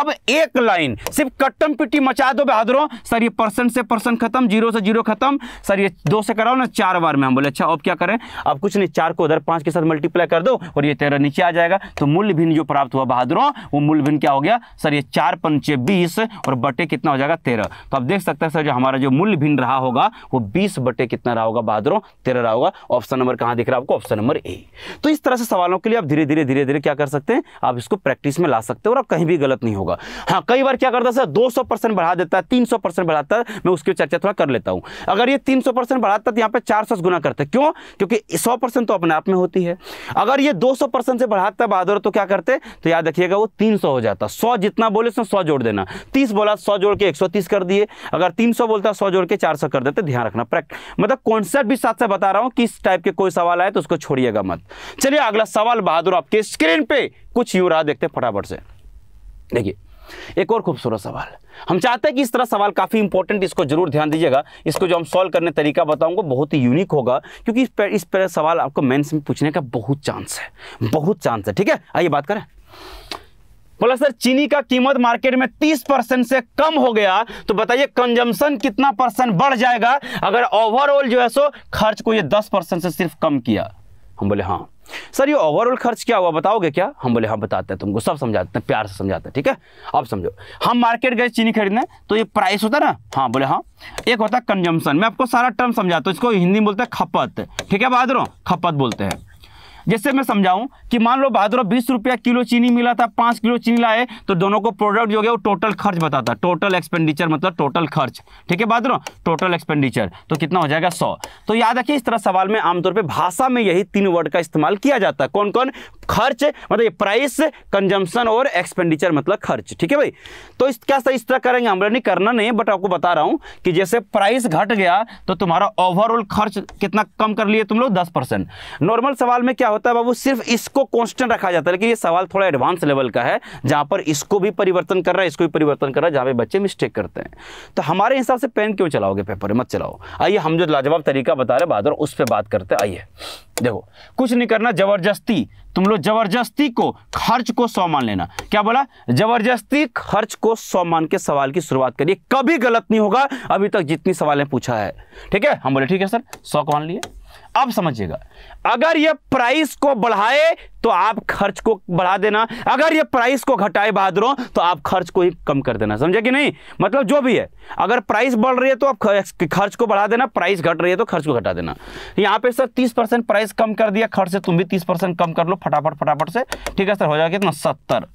अब एक लाइन सिर्फ कट्टम पिट्टी मचा दो बहादुर सर ये परसेंट से परसेंट खत्म जीरो से जीरो खत्म सर ये दो से कराओ ना चार बार में हम बोले अच्छा अब क्या करें अब कुछ नहीं चार को उधर अगर पांच के साथ मल्टीप्लाई कर दो और ये तेरह नीचे आ जाएगा तो मूल्य भिन्न जो प्राप्त हुआ बहादुरों वो मूल्य भिन्न क्या हो गया सर ये चार पंचे बीस और बटे कितना हो जाएगा तेरह तो आप देख सकते हैं सर जो हमारा जो मूल्य भिन्न रहा होगा वो बीस बटे कितना रहा होगा बहादुरों तेरह रहा होगा ऑप्शन नंबर कहाँ दिख रहा है आपको ऑप्शन नंबर ए तो इस तरह से सवालों के लिए आप धीरे धीरे धीरे धीरे क्या कर सकते हैं आप इसको प्रैक्टिस में ला सकते हो और आप कहीं भी गलत नहीं होगा हाँ कई बार क्या करता सर दो बढ़ा देता है तीन बढ़ाता है मैं उसकी चर्चा थोड़ा कर लेता हूँ अगर ये तीन बढ़ाता तो यहाँ पे 400 गुना करते क्यों क्योंकि सौ परसेंट तो अपने आप में होती है अगर ये 200 परसेंट से बढ़ाता बहादुर तो क्या करते तो याद रखिएगा वो 300 हो जाता 100 जितना बोले उसमें सौ जोड़ देना 30 बोला 100 जोड़ के 130 कर दिए अगर 300 बोलता 100 जोड़ के 400 कर देते ध्यान रखना प्रैक्ट मतलब कॉन्सेप्ट भी साथ से बता रहा हूँ किस टाइप के कोई सवाल आए तो उसको छोड़िएगा मत चलिए अगला सवाल बहादुर आपके स्क्रीन पर कुछ यूं रहा देखते फटाफट से देखिए एक और खूबसूरत सवाल हम चाहते हैं कि इस तरह सवाल काफ़ी इंपॉर्टेंट इसको जरूर ध्यान दीजिएगा इसको जो हम सॉल्व करने तरीका बताऊंगा बहुत ही यूनिक होगा क्योंकि इस पर इस पर सवाल आपको मेंस में पूछने का बहुत चांस है बहुत चांस है ठीक है आइए बात करें बोला सर चीनी का कीमत मार्केट में 30 परसेंट से कम हो गया तो बताइए कंजम्पशन कितना परसेंट बढ़ जाएगा अगर ओवरऑल जो है सो खर्च को ये 10 परसेंट से सिर्फ कम किया हम बोले हाँ सर ये ओवरऑल खर्च क्या हुआ बताओगे क्या हम बोले हाँ बताते हैं तुमको सब समझाते हैं प्यार से समझाते हैं ठीक है अब समझो हम मार्केट गए चीनी खरीदने तो ये प्राइस होता है ना हाँ बोले हाँ एक होता है कंजम्पन मैं आपको सारा टर्म समझाता हूँ इसको हिंदी में बोलते हैं खपत ठीक है बहादुर खपत बोलते हैं जैसे मैं समझाऊं कि मान लो बहादुर बीस रुपया किलो चीनी मिला था पांच किलो चीनी लाए तो दोनों को प्रोडक्ट जो है वो टोटल खर्च बताता टोटल एक्सपेंडिचर मतलब टोटल खर्च ठीक है बहादुर टोटल एक्सपेंडिचर तो कितना हो जाएगा सौ तो याद रखिए इस तरह सवाल में आमतौर पर भाषा में यही तीन वर्ड का इस्तेमाल किया जाता है कौन कौन खर्च मतलब प्राइस कंजम्पशन और एक्सपेंडिचर मतलब खर्च ठीक है भाई तो इस क्या सही इस तरह करेंगे हम लोग नहीं करना नहीं बट आपको बता रहा हूं कि जैसे प्राइस घट गया तो तुम्हारा ओवरऑल खर्च कितना कम कर लिए तुम लोग दस परसेंट नॉर्मल सवाल में क्या होता है बाबू सिर्फ इसको कॉन्स्टेंट रखा जाता है लेकिन ये सवाल थोड़ा एडवांस लेवल का है जहां पर इसको भी परिवर्तन कर रहा है इसको भी परिवर्तन कर रहा है जहां पर बच्चे मिस्टेक करते हैं तो हमारे हिसाब से पेन क्यों चलाओगे पेपर मत चलाओ आइए हम जो लाजवाब तरीका बता रहे बहादुर उस पर बात करते आइए देखो कुछ नहीं करना जबरदस्ती तुम लोग जबरदस्ती को खर्च को सौ मान लेना क्या बोला जबरदस्ती खर्च को सौ मान के सवाल की शुरुआत करिए कभी गलत नहीं होगा अभी तक जितनी सवाल पूछा है ठीक है हम बोले ठीक है सर सौ को मान लिए अब समझिएगा अगर ये प्राइस को बढ़ाए तो आप खर्च को बढ़ा देना अगर ये प्राइस को घटाए बहादुरों तो आप खर्च को ही कम कर देना समझे कि नहीं मतलब जो भी है अगर प्राइस बढ़ रही है तो आप खर्च को बढ़ा देना प्राइस घट रही है तो खर्च को घटा देना यहाँ पे सर तीस परसेंट प्राइस कम कर दिया खर्च से तुम भी तीस परसेंट कम कर लो फटाफट फटाफट से ठीक है सर हो जाएगा कितना सत्तर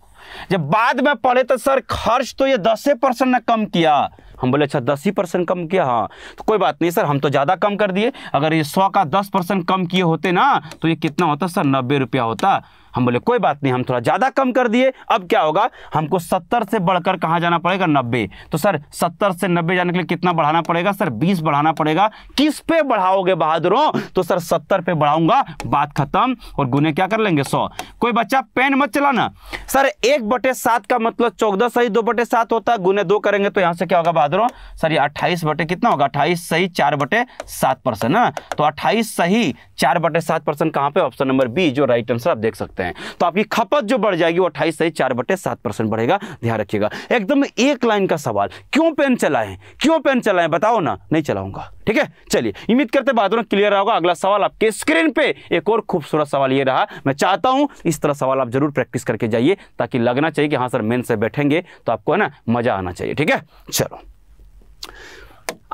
जब बाद में पढ़े तो सर खर्च तो ये दस परसेंट ने कम किया हम बोले अच्छा दस ही परसेंट कम किया हाँ तो कोई बात नहीं सर हम तो ज़्यादा कम कर दिए अगर ये सौ का दस परसेंट कम किए होते ना तो ये कितना होता सर नब्बे रुपया होता हम बोले कोई बात नहीं हम थोड़ा ज़्यादा कम कर दिए अब क्या होगा हमको सत्तर से बढ़कर कहाँ जाना पड़ेगा नब्बे तो सर सत्तर से नब्बे जाने के लिए कितना बढ़ाना पड़ेगा सर बीस बढ़ाना पड़ेगा किस पे बढ़ाओगे बहादुरों तो सर सत्तर पे बढ़ाऊंगा बात खत्म और गुने क्या कर लेंगे सौ कोई बच्चा पेन मत चलाना सर एक बटे सात का मतलब चौदह सही दो बटे सात होता है गुने दो करेंगे तो यहाँ से क्या होगा बहादुरों सर ये अट्ठाईस बटे कितना होगा अट्ठाईस सही चार बटे सात परसेंट तो अट्ठाईस सही चार बटे सात परसेंट कहाँ पे ऑप्शन नंबर बी जो राइट आंसर आप देख सकते हैं सकते हैं तो आपकी खपत जो बढ़ जाएगी वो अट्ठाईस सही चार बटे सात परसेंट बढ़ेगा ध्यान रखिएगा एकदम एक लाइन का सवाल क्यों पेन चलाएं क्यों पेन चलाएं बताओ ना नहीं चलाऊंगा ठीक है चलिए उम्मीद करते बादलों क्लियर होगा अगला सवाल आपके स्क्रीन पे एक और खूबसूरत सवाल ये रहा मैं चाहता हूँ इस तरह सवाल आप जरूर प्रैक्टिस करके जाइए ताकि लगना चाहिए कि हाँ सर मेन से बैठेंगे तो आपको है ना मजा आना चाहिए ठीक है चलो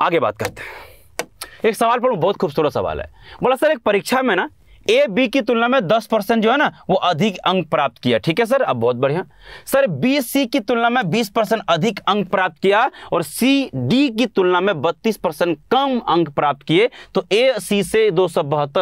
आगे बात करते हैं एक सवाल पर बहुत खूबसूरत सवाल है बोला सर एक परीक्षा में ना ए बी की तुलना में दस परसेंट जो है ना वो अधिक अंक प्राप्त किया ठीक है सर अब बहुत बढ़िया सर बी सी की तुलना में बीस परसेंट अधिक अंक प्राप्त किया और सी डी की तुलना में बत्तीस परसेंट कम अंक प्राप्त किए तो ए सी से दो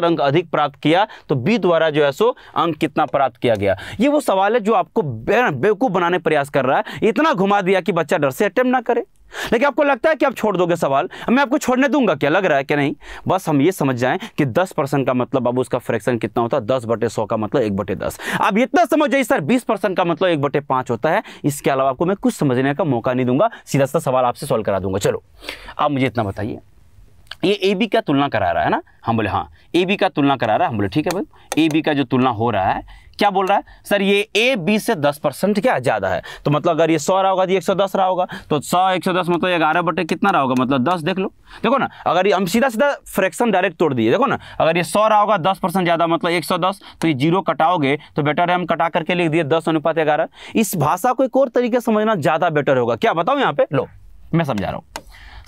अंक अधिक प्राप्त किया तो बी द्वारा जो है सो अंक कितना प्राप्त किया गया ये वो सवाल है जो आपको बेवकूफ़ बनाने प्रयास कर रहा है इतना घुमा दिया कि बच्चा डर से अटेम्प्ट ना करे लेकिन आपको लगता है कि आप छोड़ दोगे सवाल मैं आपको छोड़ने दूंगा क्या लग रहा है कि नहीं बस हम ये समझ जाएं कि 10 परसेंट का मतलब अब उसका फ्रैक्शन कितना होता है दस बटे सौ का मतलब एक बटे दस आप इतना समझ जाइए सर 20 परसेंट का मतलब एक बटे पांच होता है इसके अलावा आपको मैं कुछ समझने का मौका नहीं दूंगा सीधा सा सवाल आपसे सॉल्व करा दूंगा चलो आप मुझे इतना बताइए ये ए बी का तुलना करा रहा है ना हम बोले हाँ ए बी का तुलना करा रहा है हम बोले ठीक है भाई ए बी का जो तुलना हो रहा है क्या बोल रहा है सर ये ए बी से दस परसेंट क्या ज़्यादा है तो मतलब अगर ये सौ रहा होगा तो एक सौ दस रहा होगा तो सौ एक सौ दस मतलब ग्यारह बटे कितना रहा होगा मतलब दस देख लो देखो ना अगर ये हम सीधा सीधा फ्रैक्शन डायरेक्ट तोड़ दिए देखो ना अगर ये सौ रहा होगा दस परसेंट ज़्यादा मतलब एक सौ दस तो ये जीरो कटाओगे तो बेटर है हम कटा करके लिख दिए दस अनुपात ग्यारह इस भाषा को एक और तरीके समझना ज़्यादा बेटर होगा क्या बताओ यहाँ पे लो मैं समझा रहा हूँ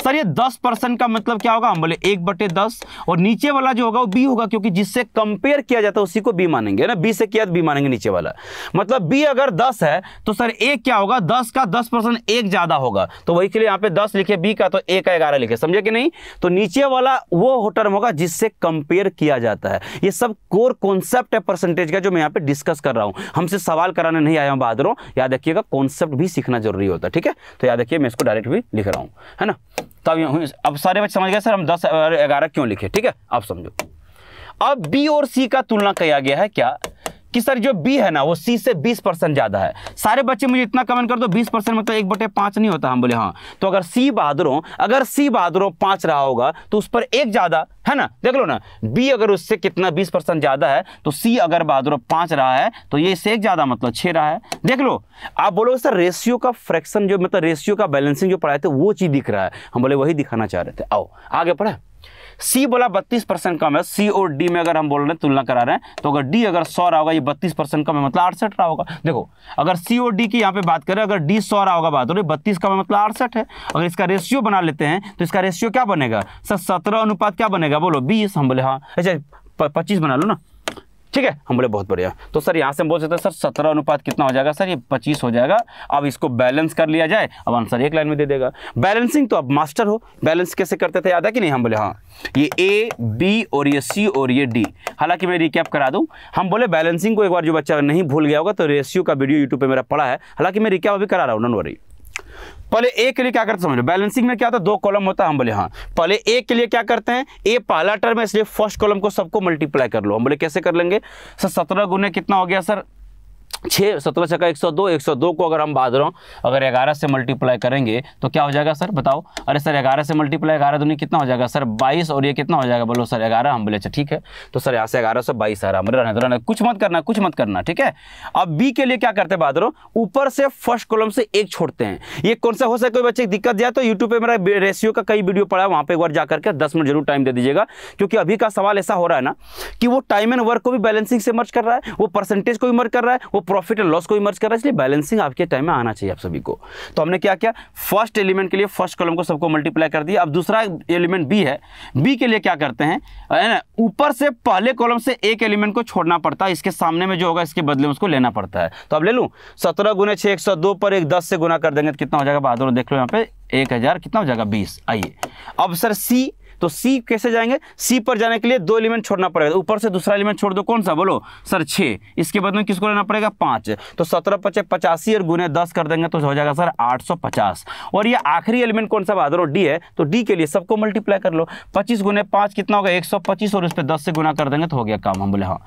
सर ये दस परसेंट का मतलब क्या होगा हम बोले एक बटे दस और नीचे वाला जो होगा वो बी होगा क्योंकि जिससे कंपेयर किया जाता है उसी को बी मानेंगे ना बी से किया तो बी मानेंगे नीचे वाला मतलब बी अगर दस है तो सर ए क्या होगा दस का दस परसेंट एक ज़्यादा होगा तो वही के लिए यहाँ पे दस लिखे बी का तो एक का ग्यारह लिखे समझे कि नहीं तो नीचे वाला वो टर्म होगा जिससे कंपेयर किया जाता है ये सब कोर कॉन्सेप्ट है परसेंटेज का जो मैं यहाँ पे डिस्कस कर रहा हूँ हमसे सवाल कराने नहीं आया हूँ बहादुरों याद रखिएगा कॉन्सेप्ट भी सीखना जरूरी होता है ठीक है तो याद रखिए मैं इसको डायरेक्ट भी लिख रहा हूँ है ना तब अब सारे बच्चे समझ गए सर हम दस ग्यारह क्यों लिखे ठीक है आप समझो अब बी और सी का तुलना किया गया है क्या कि सर जो बी है ना वो सी से 20 परसेंट ज़्यादा है सारे बच्चे मुझे इतना कमेंट कर दो 20 परसेंट मतलब एक बटे पांच नहीं होता हम बोले हाँ तो अगर सी बहादुरों अगर सी बहादुरों पांच रहा होगा तो उस पर एक ज़्यादा है ना देख लो ना बी अगर उससे कितना बीस परसेंट ज़्यादा है तो सी अगर बहादुरों पांच रहा है तो ये इससे एक ज़्यादा मतलब छह रहा है देख लो आप बोलो सर रेशियो का फ्रैक्शन जो मतलब रेशियो का बैलेंसिंग जो पढ़ाए थे वो चीज़ दिख रहा है हम बोले वही दिखाना चाह रहे थे आओ आगे पढ़ा सी बोला बत्तीस परसेंट कम है सी और डी में अगर हम बोल रहे हैं तुलना करा रहे हैं तो अगर डी अगर सौ रहा होगा ये बत्तीस परसेंट कम है मतलब अड़सठ रहा होगा देखो अगर सी और डी की यहाँ पे बात करें अगर डी सौ रहा होगा बात हो रही बत्तीस कम है मतलब अड़सठ है अगर इसका रेशियो बना लेते हैं तो इसका रेशियो क्या बनेगा सर सत्रह अनुपात क्या बनेगा बोलो बीस हम बोले हाँ अच्छा पच्चीस बना लो ना ठीक है हम बोले बहुत बढ़िया तो सर यहाँ से हम बोल सकते हैं सर सत्रह अनुपात कितना हो जाएगा सर ये पच्चीस हो जाएगा अब इसको बैलेंस कर लिया जाए अब आंसर एक लाइन में दे देगा बैलेंसिंग तो अब मास्टर हो बैलेंस कैसे करते थे याद है कि नहीं हम बोले हाँ ये ए बी और ये सी और ये डी हालांकि मैं रिकैप करा दूँ हम बोले बैलेंसिंग को एक बार जो बच्चा नहीं भूल गया होगा तो रेशियो का वीडियो यूट्यूब पर मेरा पड़ा है हालांकि मैं रिकैप अभी करा रहा हूँ नन वरी पहले ए के लिए क्या करते समझ लो बैलेंसिंग में क्या होता है दो कॉलम होता है हम बोले हाँ पहले ए के लिए क्या करते हैं ए पहला टर्म है इसलिए फर्स्ट कॉलम को सबको मल्टीप्लाई कर लो हम बोले कैसे कर लेंगे सर सत्रह गुने कितना हो गया सर छः सत्रह का एक सौ दो एक सौ दो को अगर हम हूँ अगर ग्यारह से मल्टीप्लाई करेंगे तो क्या हो जाएगा सर बताओ अरे सर ग्यारह से मल्टीप्लाई ग्यारह दोनों कितना हो जाएगा सर बाईस और ये कितना हो जाएगा बोलो सर ग्यारह हम बोले अच्छा ठीक है तो सर यहाँ से ग्यारह सौ बाईस आ रहा मेरे रहने रहने कुछ मत करना कुछ मत करना ठीक है अब बी के लिए क्या करते हैं बादलों ऊपर से फर्स्ट कॉलम से एक छोड़ते हैं ये कौन सा हो सके कोई बच्चे दिक्कत दिया तो यूट्यूब पर मेरा रेशियो का कई वीडियो पड़ा है वहाँ पर एक बार जा करके दस मिनट जरूर टाइम दे दीजिएगा क्योंकि अभी का सवाल ऐसा हो रहा है ना कि वो टाइम एंड वर्क को भी बैलेंसिंग से मर्ज कर रहा है वो परसेंटेज को भी मर्ज कर रहा है वो प्रॉफिट एंड लॉस को इमर्ज कर रहा है इसलिए बैलेंसिंग आपके टाइम में आना चाहिए आप सभी को तो हमने क्या किया फर्स्ट एलिमेंट के लिए फर्स्ट कॉलम को सबको मल्टीप्लाई कर दिया अब दूसरा एलिमेंट बी है बी के लिए क्या करते हैं ऊपर से पहले कॉलम से एक एलिमेंट को छोड़ना पड़ता है इसके सामने में जो होगा इसके बदले में उसको लेना पड़ता है तो अब ले लू सत्रह गुने छह एक सौ दो पर एक दस से गुना कर देंगे तो कितना हो जाएगा बहादुर देख लो यहाँ पे एक हज़ार कितना हो जाएगा बीस आइए अब सर सी तो सी कैसे जाएंगे सी पर जाने के लिए दो एलिमेंट छोड़ना पड़ेगा तो ऊपर से दूसरा एलिमेंट छोड़ दो कौन सा बोलो सर छः इसके बाद में किसको लेना पड़ेगा पाँच तो सत्रह पचे पचासी और गुने दस कर देंगे तो हो जाएगा सर आठ सौ पचास और ये आखिरी एलिमेंट कौन सा बहादुर डी है तो डी के लिए सबको मल्टीप्लाई कर लो पच्चीस गुने पाँच कितना होगा एक सौ पच्चीस और उस पर दस से गुना कर देंगे तो हो गया काम हम बोले हाँ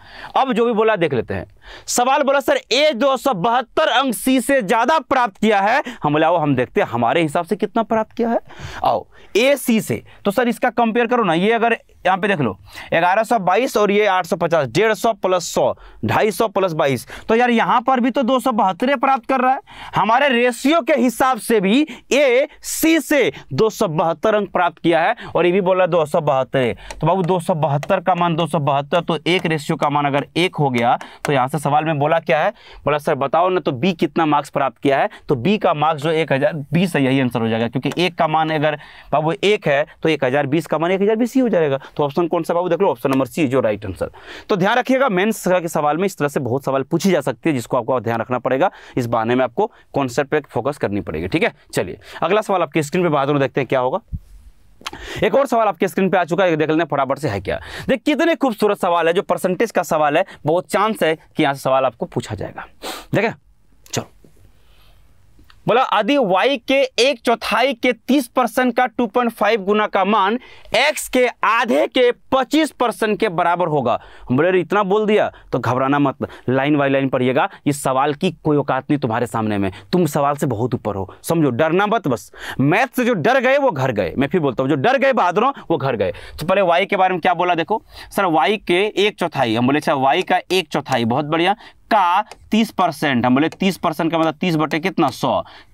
अब जो भी बोला देख लेते हैं सवाल बोला सर ए दो सौ बहत्तर अंक सी से ज़्यादा प्राप्त किया है हम बोले आओ हम देखते हैं हमारे हिसाब से कितना प्राप्त किया है आओ ए सी से तो सर इसका कंपेयर करो ना ये अगर यहाँ पे देख लो ग्यारह सौ बाईस और ये आठ सौ पचास डेढ़ सौ प्लस सौ ढाई सौ प्लस बाईस तो यार यहाँ पर भी तो दो सौ बहत्तर प्राप्त कर रहा है हमारे रेशियो के हिसाब से भी ए सी से दो सौ बहत्तर अंक प्राप्त किया है और ये भी बोला दो सौ बहत्तर तो बाबू दो सौ बहत्तर का मान दो सौ बहत्तर तो एक रेशियो का मान अगर एक हो गया तो यहाँ से सवाल में बोला क्या है बोला सर बताओ ना तो बी कितना मार्क्स प्राप्त किया है तो बी का मार्क्स जो एक हज़ार बीस है यही आंसर हो जाएगा क्योंकि एक का मान अगर बाबू एक है तो एक हज़ार बीस का मान एक हज़ार बीस ही हो जाएगा तो ऑप्शन कौन सा बाबू देख लो ऑप्शन नंबर सी जो राइट आंसर तो ध्यान रखिएगा मेन्स के सवाल में इस तरह से बहुत सवाल पूछी जा सकती है जिसको आपको ध्यान रखना पड़ेगा इस बहाने में आपको कॉन्सेप्ट पर फोकस करनी पड़ेगी ठीक है चलिए अगला सवाल आपकी स्क्रीन पर बाद में देखते हैं क्या होगा एक और सवाल आपके स्क्रीन पे आ चुका है देख लेना फटाफट से है क्या देख कितने खूबसूरत सवाल है जो परसेंटेज का सवाल है बहुत चांस है कि यहां से सवाल आपको पूछा जाएगा देखें बोला यदि y के एक चौथाई के 30 परसेंट का 2.5 गुना का मान x के आधे के 25 परसेंट के बराबर होगा बोले इतना बोल दिया तो घबराना मत लाइन बाई लाइन पढ़िएगा इस सवाल की कोई औकात नहीं तुम्हारे सामने में तुम सवाल से बहुत ऊपर हो समझो डरना मत बस मैथ से जो डर गए वो घर गए मैं फिर बोलता हूँ जो डर गए बहादुरों वो घर गए तो पहले वाई के बारे में क्या बोला देखो सर वाई के एक चौथाई हम बोले अच्छा वाई का एक चौथाई बहुत बढ़िया का तीस परसेंट हम बोले तीस परसेंट का मतलब तीस बटे कितना सौ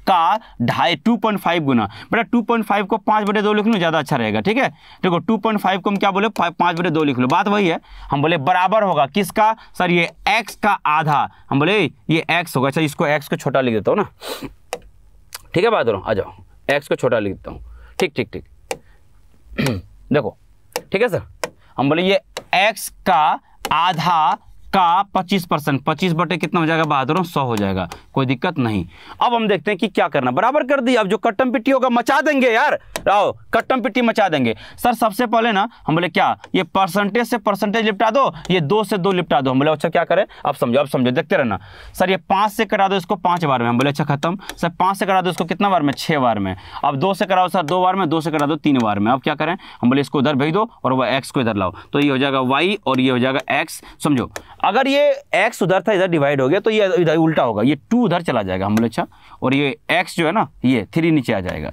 का ढाई टू पॉइंट फाइव गुना बेटा टू पॉइंट फाइव को पाँच बटे दो लिख लो ज़्यादा अच्छा रहेगा ठीक है देखो टू पॉइंट फाइव को हम क्या बोले पाँच बटे दो लिख लो बात वही है हम बोले बराबर होगा किसका सर ये एक्स का आधा हम बोले ये एक्स होगा अच्छा इसको एक्स को छोटा लिख देता हूँ ना ठीक है बात आ जाओ एक्स को छोटा लिख देता हूँ ठीक ठीक ठीक [CLEARS THROAT] देखो ठीक है सर हम बोले ये एक्स का आधा का 25 परसेंट पच्चीस बटे कितना हो जाएगा बहादुर सौ हो जाएगा कोई दिक्कत नहीं अब हम देखते हैं कि क्या करना बराबर कर दिया अब जो कट्टम पिट्टी होगा मचा देंगे यार आओ कट्टम पिट्टी मचा देंगे सर सबसे पहले ना हम बोले क्या ये परसेंटेज से परसेंटेज लिपटा दो ये दो से दो लिपटा दो हम बोले अच्छा क्या करें अब समझो अब समझो देखते रहना सर ये पाँच से करा दो इसको पाँच बार में हम बोले अच्छा खत्म सर पाँच से करा दो इसको कितना बार में छः बार में अब दो से कराओ सर दो बार में दो से करा दो तीन बार में अब क्या करें हम बोले इसको उधर भेज दो और वह एक्स को इधर लाओ तो ये हो जाएगा वाई और ये हो जाएगा एक्स समझो अगर ये एक्स उधर था इधर डिवाइड हो गया तो ये इधर उल्टा होगा ये टू उधर चला जाएगा हम लोग अच्छा और ये एक्स जो है ना ये थ्री नीचे आ जाएगा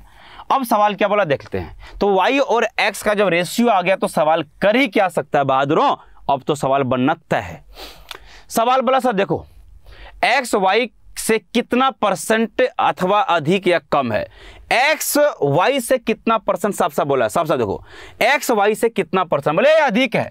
अब सवाल क्या बोला देखते हैं तो वाई और एक्स का जब रेशियो आ गया तो सवाल कर ही क्या सकता है बहादुरों अब तो सवाल बनना तय है सवाल बोला सर देखो एक्स वाई से कितना परसेंट अथवा अधिक या कम है एक्स वाई से कितना परसेंट साफ साफ बोला साफ साफ देखो एक्स वाई से कितना परसेंट बोले अधिक है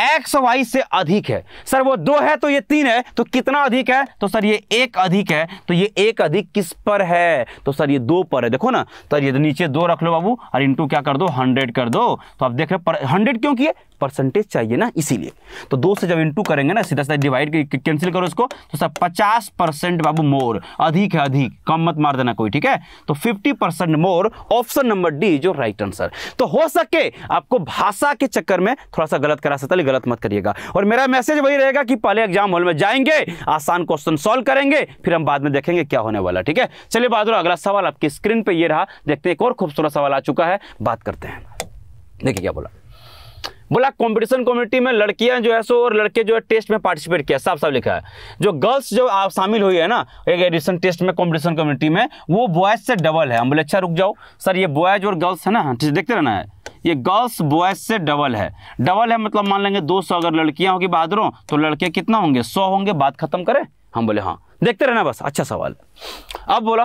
एक्स वाई से अधिक है सर वो दो है तो ये तीन है तो कितना अधिक है तो सर ये एक अधिक है तो ये एक अधिक किस पर है तो सर ये दो पर है देखो ना सर ये नीचे दो रख लो बाबू और इंटू क्या कर दो हंड्रेड कर दो तो आप देख रहे हंड्रेड क्यों किए परसेंटेज चाहिए ना इसीलिए तो दो से जब इंटू करेंगे ना सीधा सीधा डिवाइड कैंसिल करो इसको तो सर पचास परसेंट बाबू मोर अधिक है अधिक कम मत मार देना कोई ठीक है तो fifty percent more option number D जो राइट आंसर तो हो सके आपको भाषा के चक्कर में थोड़ा सा गलत करा सकता है गलत मत करिएगा और मेरा मैसेज वही रहेगा कि पहले एग्जाम हॉल में जाएंगे आसान क्वेश्चन सोल्व करेंगे फिर हम बाद में देखेंगे क्या होने वाला ठीक है चलिए बाद अगला सवाल आपकी स्क्रीन पर यह रहा देखते एक और खूबसूरत सवाल आ चुका है बात करते हैं देखिए क्या बोला बोला कंपटीशन कमेटी में लड़कियां जो है सो और लड़के जो है टेस्ट में पार्टिसिपेट किया साफ साफ लिखा है जो गर्ल्स जो आप शामिल हुई है ना एक एडिशन टेस्ट में कंपटीशन कमेटी में वो बॉयज से डबल है हम बोले अच्छा रुक जाओ सर ये बॉयज और गर्ल्स है ना हाँ, देखते रहना है ये गर्ल्स बॉयज़ से डबल है डबल है मतलब मान लेंगे 200 अगर लड़कियां होगी बहादुरों तो लड़के कितना होंगे 100 होंगे बात ख़त्म करें हम बोले हाँ देखते रहना बस अच्छा सवाल अब बोला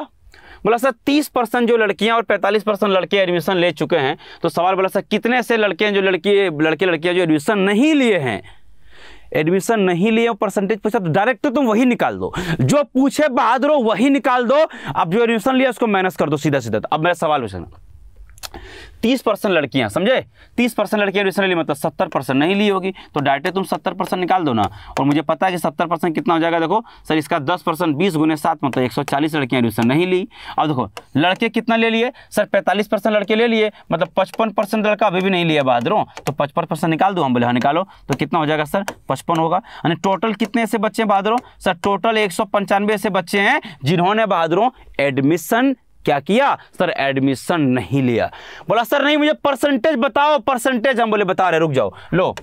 बोला सर तीस परसेंट जो लड़कियां और पैंतालीस परसेंट लड़के एडमिशन ले चुके हैं तो सवाल बोला सर कितने से लड़के हैं जो लड़की लड़के लड़कियां जो एडमिशन नहीं लिए हैं एडमिशन नहीं लिए परसेंटेज पूछा तो डायरेक्ट तो तुम वही निकाल दो जो पूछे बहादुर वही निकाल दो अब जो एडमिशन लिया उसको माइनस कर दो सीधा सीधा अब मेरा सवाल पूछना तीस परसेंट लड़कियाँ समझे तीस परसेंट लड़कियाँ एडमिशन ली मतलब सत्तर परसेंट नहीं ली होगी तो डायरेक्ट तुम सत्तर परसेंट निकाल दो ना और मुझे पता है कि सत्तर परसेंट कितना हो जाएगा देखो सर इसका दस परसेंट बीस गुने सात मतलब एक सौ चालीस लड़कियाँ एडमिशन नहीं ली अब देखो लड़के कितना ले लिए सर पैंतालीस परसेंट लड़के ले लिए मतलब पचपन परसेंट लड़का अभी भी नहीं लिया बहादुरों तो पचपन परसेंट निकाल दो हम बोले हाँ निकालो तो कितना हो जाएगा सर पचपन होगा यानी टोटल कितने ऐसे बच्चे हैं बहादुरों सर टोटल एक ऐसे बच्चे हैं जिन्होंने बहादुरों एडमिशन क्या किया सर एडमिशन नहीं लिया बोला सर नहीं मुझे परसेंटेज बताओ परसेंटेज हम बोले बता रहे रुक जाओ लो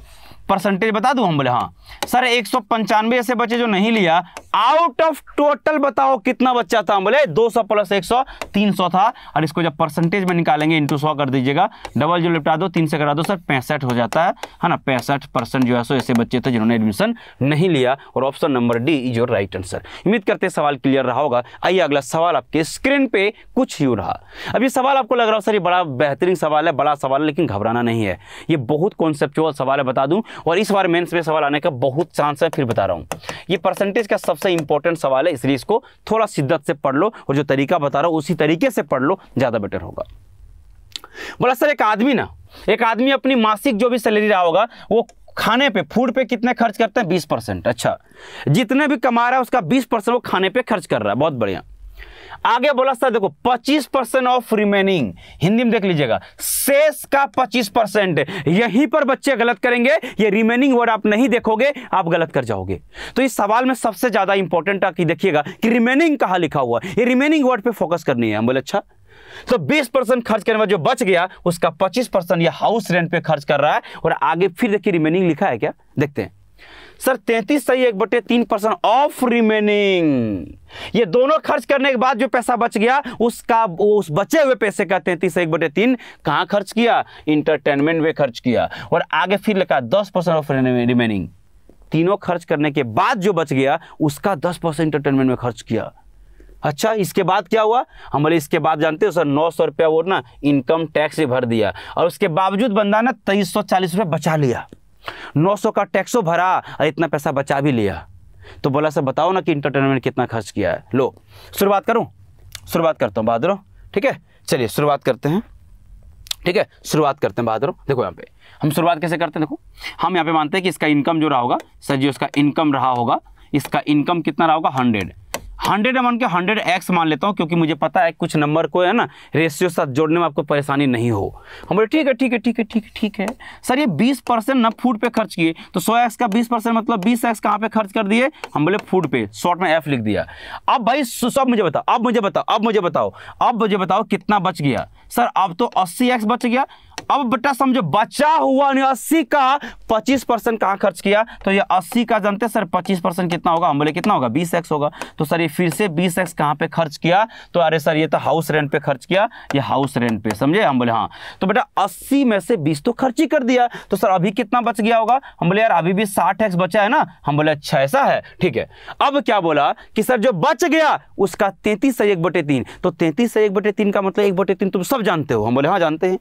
परसेंटेज बता दू हम बोले हाँ सर एक सौ पंचानवे ऐसे बच्चे जो नहीं लिया आउट ऑफ टोटल बताओ कितना बच्चा था हम बोले दो सौ प्लस एक सौ तीन सौ था और इसको जब परसेंटेज में निकालेंगे इंटू सौ कर दीजिएगा डबल जो लिपटा दो तीन से करा दो सर पैंसठ हो जाता है है ना पैंसठ परसेंट जो है सो ऐसे बच्चे थे जिन्होंने एडमिशन नहीं लिया और option number D is your right answer उम्मीद करते सवाल क्लियर रहा होगा आइए अगला सवाल आपके स्क्रीन पे कुछ यू रहा अभी सवाल आपको लग रहा हो सर ये बड़ा बेहतरीन सवाल है बड़ा सवाल है लेकिन घबराना नहीं है ये बहुत कॉन्सेप्चुअल सवाल है बता दूं और इस बार मेंस में सवाल आने का बहुत चांस है फिर बता रहा हूँ ये परसेंटेज का सबसे इंपॉर्टेंट सवाल है इसलिए इसको थोड़ा शिद्दत से पढ़ लो और जो तरीका बता रहा हूँ उसी तरीके से पढ़ लो ज़्यादा बेटर होगा बोला सर एक आदमी ना एक आदमी अपनी मासिक जो भी सैलरी रहा होगा वो खाने पे फूड पे कितने खर्च करते हैं बीस परसेंट अच्छा जितने भी कमा रहा है उसका बीस परसेंट वो खाने पे खर्च कर रहा है बहुत बढ़िया आगे बोला सर देखो 25 परसेंट ऑफ रिमेनिंग हिंदी में देख लीजिएगा शेष का 25 परसेंट यहीं पर बच्चे गलत करेंगे ये रिमेनिंग वर्ड आप नहीं देखोगे आप गलत कर जाओगे तो इस सवाल में सबसे ज़्यादा इंपॉर्टेंट कि देखिएगा कि रिमेनिंग कहा लिखा हुआ ये रिमेनिंग वर्ड पर फोकस करनी है हम बोले अच्छा तो 20 परसेंट खर्च करने जो बच गया उसका 25 परसेंट यह हाउस रेंट पे खर्च कर रहा है और आगे फिर देखिए रिमेनिंग लिखा है क्या देखते हैं सर तैतीस सही एक बटे तीन परसेंट ऑफ रिमेनिंग ये दोनों खर्च करने के बाद जो पैसा बच गया उसका उस बचे हुए पैसे का तैतीस एक बटे तीन कहाँ खर्च किया इंटरटेनमेंट में खर्च किया और आगे फिर लिखा दस परसेंट ऑफ रिमेनिंग तीनों खर्च करने के बाद जो बच गया उसका दस परसेंट इंटरटेनमेंट में खर्च किया अच्छा इसके बाद क्या हुआ हमारे इसके बाद जानते हो सर नौ सौ रुपया वो ना इनकम टैक्स भर दिया और उसके बावजूद बंदा ना तेईस सौ चालीस रुपया बचा लिया नौ सौ का टैक्सो भरा और इतना पैसा बचा भी लिया तो बोला सर बताओ ना कि इंटरटेनमेंट कितना खर्च किया है लो शुरुआत करूँ शुरुआत करता हूँ बहादुरों ठीक है चलिए शुरुआत करते हैं ठीक है शुरुआत करते हैं बहादुरों देखो यहाँ पे हम शुरुआत कैसे करते हैं देखो हम यहाँ पे मानते हैं कि इसका इनकम जो रहा होगा सर जी उसका इनकम रहा होगा इसका इनकम कितना रहा होगा हंड्रेड हंड्रेड मान के हंड्रेड एक्स मान लेता हूँ क्योंकि मुझे पता है कुछ नंबर को है ना रेशियो साथ जोड़ने में आपको परेशानी नहीं हो हम बोले ठीक है ठीक है ठीक है ठीक है ठीक है सर ये बीस परसेंट ना फूड पे खर्च किए तो सौ एक्स का बीस परसेंट मतलब बीस एक्स कहाँ पे खर्च कर दिए हम बोले फूड पे शॉर्ट में एफ लिख दिया अब भाई सब मुझे बताओ अब मुझे बताओ अब मुझे बताओ अब मुझे बताओ कितना बच गया सर अब तो अस्सी एक्स बच गया अब बेटा समझो बचा हुआ अस्सी का पच्चीस परसेंट कहाँ खर्च किया तो ये अस्सी का जानते सर पच्चीस परसेंट कितना होगा हम बोले कितना होगा बीस एक्स होगा तो सर ये फिर से बीस एक्स कहाँ पे खर्च किया तो अरे सर ये तो हाउस रेंट पे खर्च किया ये हाउस रेंट पे समझे हम बोले हाँ तो बेटा अस्सी में से बीस तो खर्च ही कर दिया तो सर अभी कितना बच गया होगा हम बोले यार अभी भी साठ बचा है ना हम बोले अच्छा ऐसा है ठीक है अब क्या बोला कि सर जो बच गया उसका तैतीस से एक बटे तो तैतीस से एक बटे का मतलब एक बटे तुम सब जानते हो हम बोले हाँ जानते हैं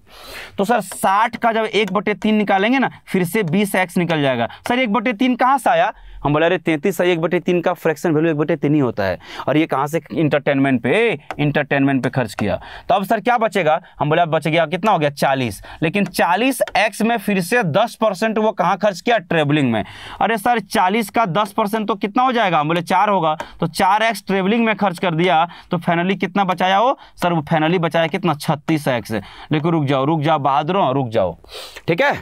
तो सर साठ का जब एक बटे तीन निकालेंगे ना फिर से बीस एक्स निकल जाएगा सर एक बटे तीन कहाँ से आया हम बोला अरे तैंतीस सा एक बटे तीन का फ्रैक्शन वैल्यू एक बटे तीन ही होता है और ये कहाँ से इंटरटेनमेंट पे इंटरटेनमेंट पे खर्च किया तो अब सर क्या बचेगा हम बोला बच गया कितना हो गया चालीस लेकिन चालीस एक्स में फिर से दस परसेंट वो कहाँ खर्च किया ट्रेवलिंग में अरे सर चालीस का दस परसेंट तो कितना हो जाएगा हम बोले चार होगा तो चार एक्स ट्रेवलिंग में खर्च कर दिया तो फाइनली कितना बचाया हो सर वो फाइनली बचाया कितना छत्तीस एक्स लेकिन रुक जाओ रुक जाओ बहादुर रुक जाओ ठीक है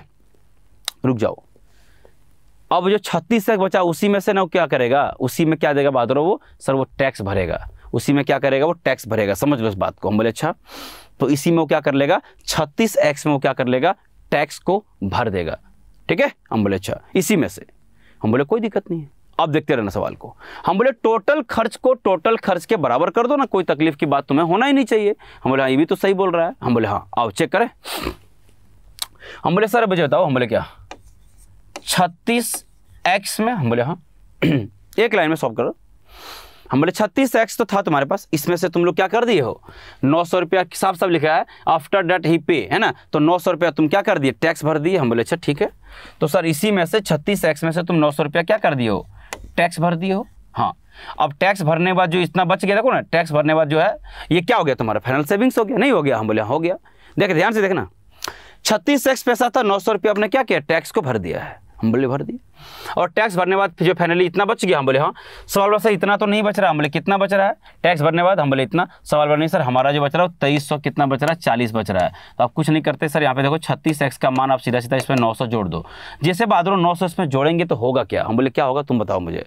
रुक जाओ अब जो छत्तीस तक बचा उसी में से ना वो क्या करेगा उसी में क्या देगा बहादुर वो सर वो टैक्स भरेगा उसी में क्या करेगा वो टैक्स भरेगा समझ लो इस बात को हम बोले अच्छा तो इसी में वो क्या कर लेगा छत्तीस एक्स में वो क्या कर लेगा टैक्स को भर देगा ठीक है हम बोले अच्छा इसी में से हम बोले कोई दिक्कत नहीं है अब देखते रहना सवाल को हम बोले टोटल खर्च को टोटल खर्च के बराबर कर दो ना कोई तकलीफ की बात तुम्हें होना ही नहीं चाहिए हम बोले हाँ ये भी तो सही बोल रहा है हम बोले हाँ आओ चेक करें हम बोले सर मुझे बताओ हम बोले क्या छत्तीस एक्स में हम बोले हाँ [CLEARS THROAT] एक लाइन में सॉल्व करो हम बोले छत्तीस एक्स तो था तुम्हारे पास इसमें से तुम लोग क्या कर दिए हो नौ सौ रुपया साफ साफ लिखा है आफ्टर डेट ही पे है ना तो नौ सौ रुपया तुम क्या कर दिए टैक्स भर दिए हम बोले अच्छा ठीक है तो सर इसी में से छत्तीस एक्स में से तुम नौ सौ रुपया क्या कर दिए हो टैक्स भर दिए हो हाँ अब टैक्स भरने के बाद जो इतना बच गया देखो ना टैक्स भरने के बाद जो है ये क्या हो गया तुम्हारा फाइनल सेविंग्स हो गया नहीं हो गया हम बोले हाँ, हो गया देख ध्यान से देखना छत्तीस एक्स पैसा था नौ सौ रुपया आपने क्या किया टैक्स को भर दिया है हम बोले भर दिए और टैक्स भरने बाद जो फाइनली इतना बच गया हम बोले हाँ सवाल बड़ा सर इतना तो नहीं बच रहा हम बोले कितना बच रहा है टैक्स भरने बाद हम बोले इतना सवाल बड़ा नहीं सर हमारा जो बच रहा है तेईस सौ कितना बच रहा है चालीस बच रहा है तो आप कुछ नहीं करते सर यहाँ पे देखो छत्तीस एक्स का मान आप सीधा सीधा इसमें नौ सौ जोड़ दो जैसे बहादुर नौ सौ इसमें जोड़ेंगे तो होगा क्या हम बोले क्या होगा तुम बताओ मुझे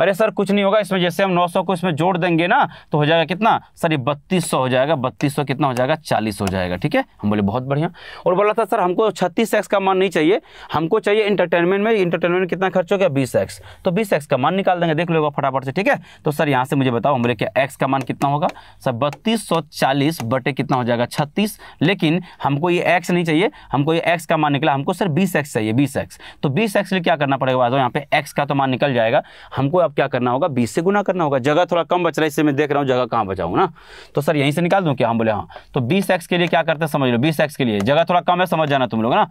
अरे सर कुछ नहीं होगा इसमें जैसे हम नौ सौ को इसमें जोड़ देंगे ना तो हो जाएगा कितना सर ये बत्तीस सौ हो जाएगा बत्तीस सौ कितना हो जाएगा चालीस हो जाएगा ठीक है हम बोले बहुत बढ़िया और बोला था सर हमको छत्तीस एक्स का मान नहीं चाहिए हमको चाहिए इंटरटेनमेंट एंटरटेनमेंट में इंटरटेनमेंट कितना खर्च हो गया बीस एक्स तो बीस एक्स का मान निकाल देंगे देख लोगा फटाफट से ठीक है तो सर यहाँ से मुझे बताओ मेरे क्या एक्स का मान कितना होगा सर बत्तीस सौ चालीस बटे कितना हो जाएगा छत्तीस लेकिन हमको ये एक्स नहीं चाहिए हमको ये एक्स का मान निकला हमको सर बीस एक्स चाहिए बीस एक्स तो बीस एक्स लिए क्या करना पड़ेगा यहाँ पे एक्स का तो मान निकल जाएगा हमको अब क्या करना होगा बीस से गुना करना होगा जगह थोड़ा कम बच रहा है इससे मैं देख रहा हूँ जगह कहाँ बचाऊँ ना तो सर यहीं से निकाल दूँ क्या हम बोले हाँ तो बीस के लिए क्या करते हैं समझ लो बीस के लिए जगह थोड़ा कम है समझ जाना तुम लोग ना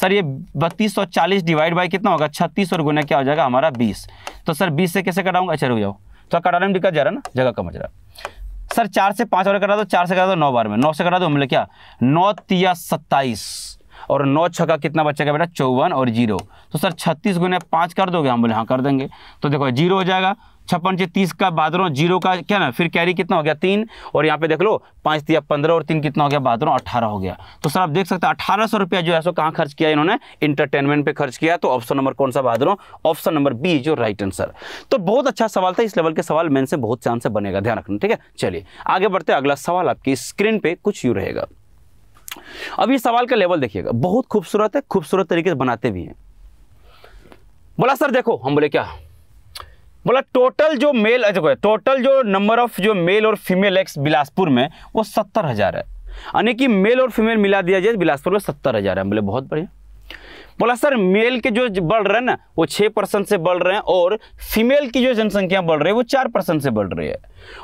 सर ये बत्तीस सौ चालीस डिवाइड बाई कितना होगा छत्तीस और गुना क्या हो जाएगा हमारा बीस तो सर बीस से कैसे कटाऊंगा अच्छा रुक जाओ तो कटाने में दिक्कत जा रहा ना जगह कम जा रहा सर चार से पाँच बार कटा दो चार से कटा दो नौ बार में नौ से कटा दो हमने क्या नौ तिया सत्ताईस और नौ छः का कितना बच्चा बेटा चौवन और जीरो तो सर छत्तीस गुना पाँच कर दोगे हम बोले हाँ कर देंगे तो देखो जीरो हो जाएगा छप्पन से तीस का बादरों जीरो का क्या ना फिर कैरी कितना हो गया तीन और यहाँ पे देख लो पाँच दिया पंद्रह और तीन कितना हो गया बादरों अठारह हो गया तो सर आप देख सकते हैं अठारह सौ रुपया जो है सो कहाँ खर्च किया इन्होंने इंटरटेनमेंट पे खर्च किया तो ऑप्शन नंबर कौन सा बादरों ऑप्शन नंबर बी जो राइट आंसर तो बहुत अच्छा सवाल था इस लेवल के सवाल मैन से बहुत चांस से बनेगा ध्यान रखना ठीक है चलिए आगे बढ़ते अगला सवाल आपकी स्क्रीन पर कुछ यू रहेगा अब ये सवाल का लेवल देखिएगा बहुत खूबसूरत है खूबसूरत तरीके से बनाते भी हैं बोला सर देखो हम बोले क्या बोला टोटल जो मेल देखो टोटल जो नंबर ऑफ जो मेल और फीमेल एक्स बिलासपुर में वो सत्तर हज़ार है यानी कि मेल और फीमेल मिला दिया जाए बिलासपुर में सत्तर हज़ार है बोले बहुत बढ़िया बोला सर मेल के जो बढ़ रहे हैं ना वो छः परसेंट से बढ़ रहे हैं और फीमेल की जो जनसंख्या बढ़ रही है वो चार परसेंट से बढ़ रही है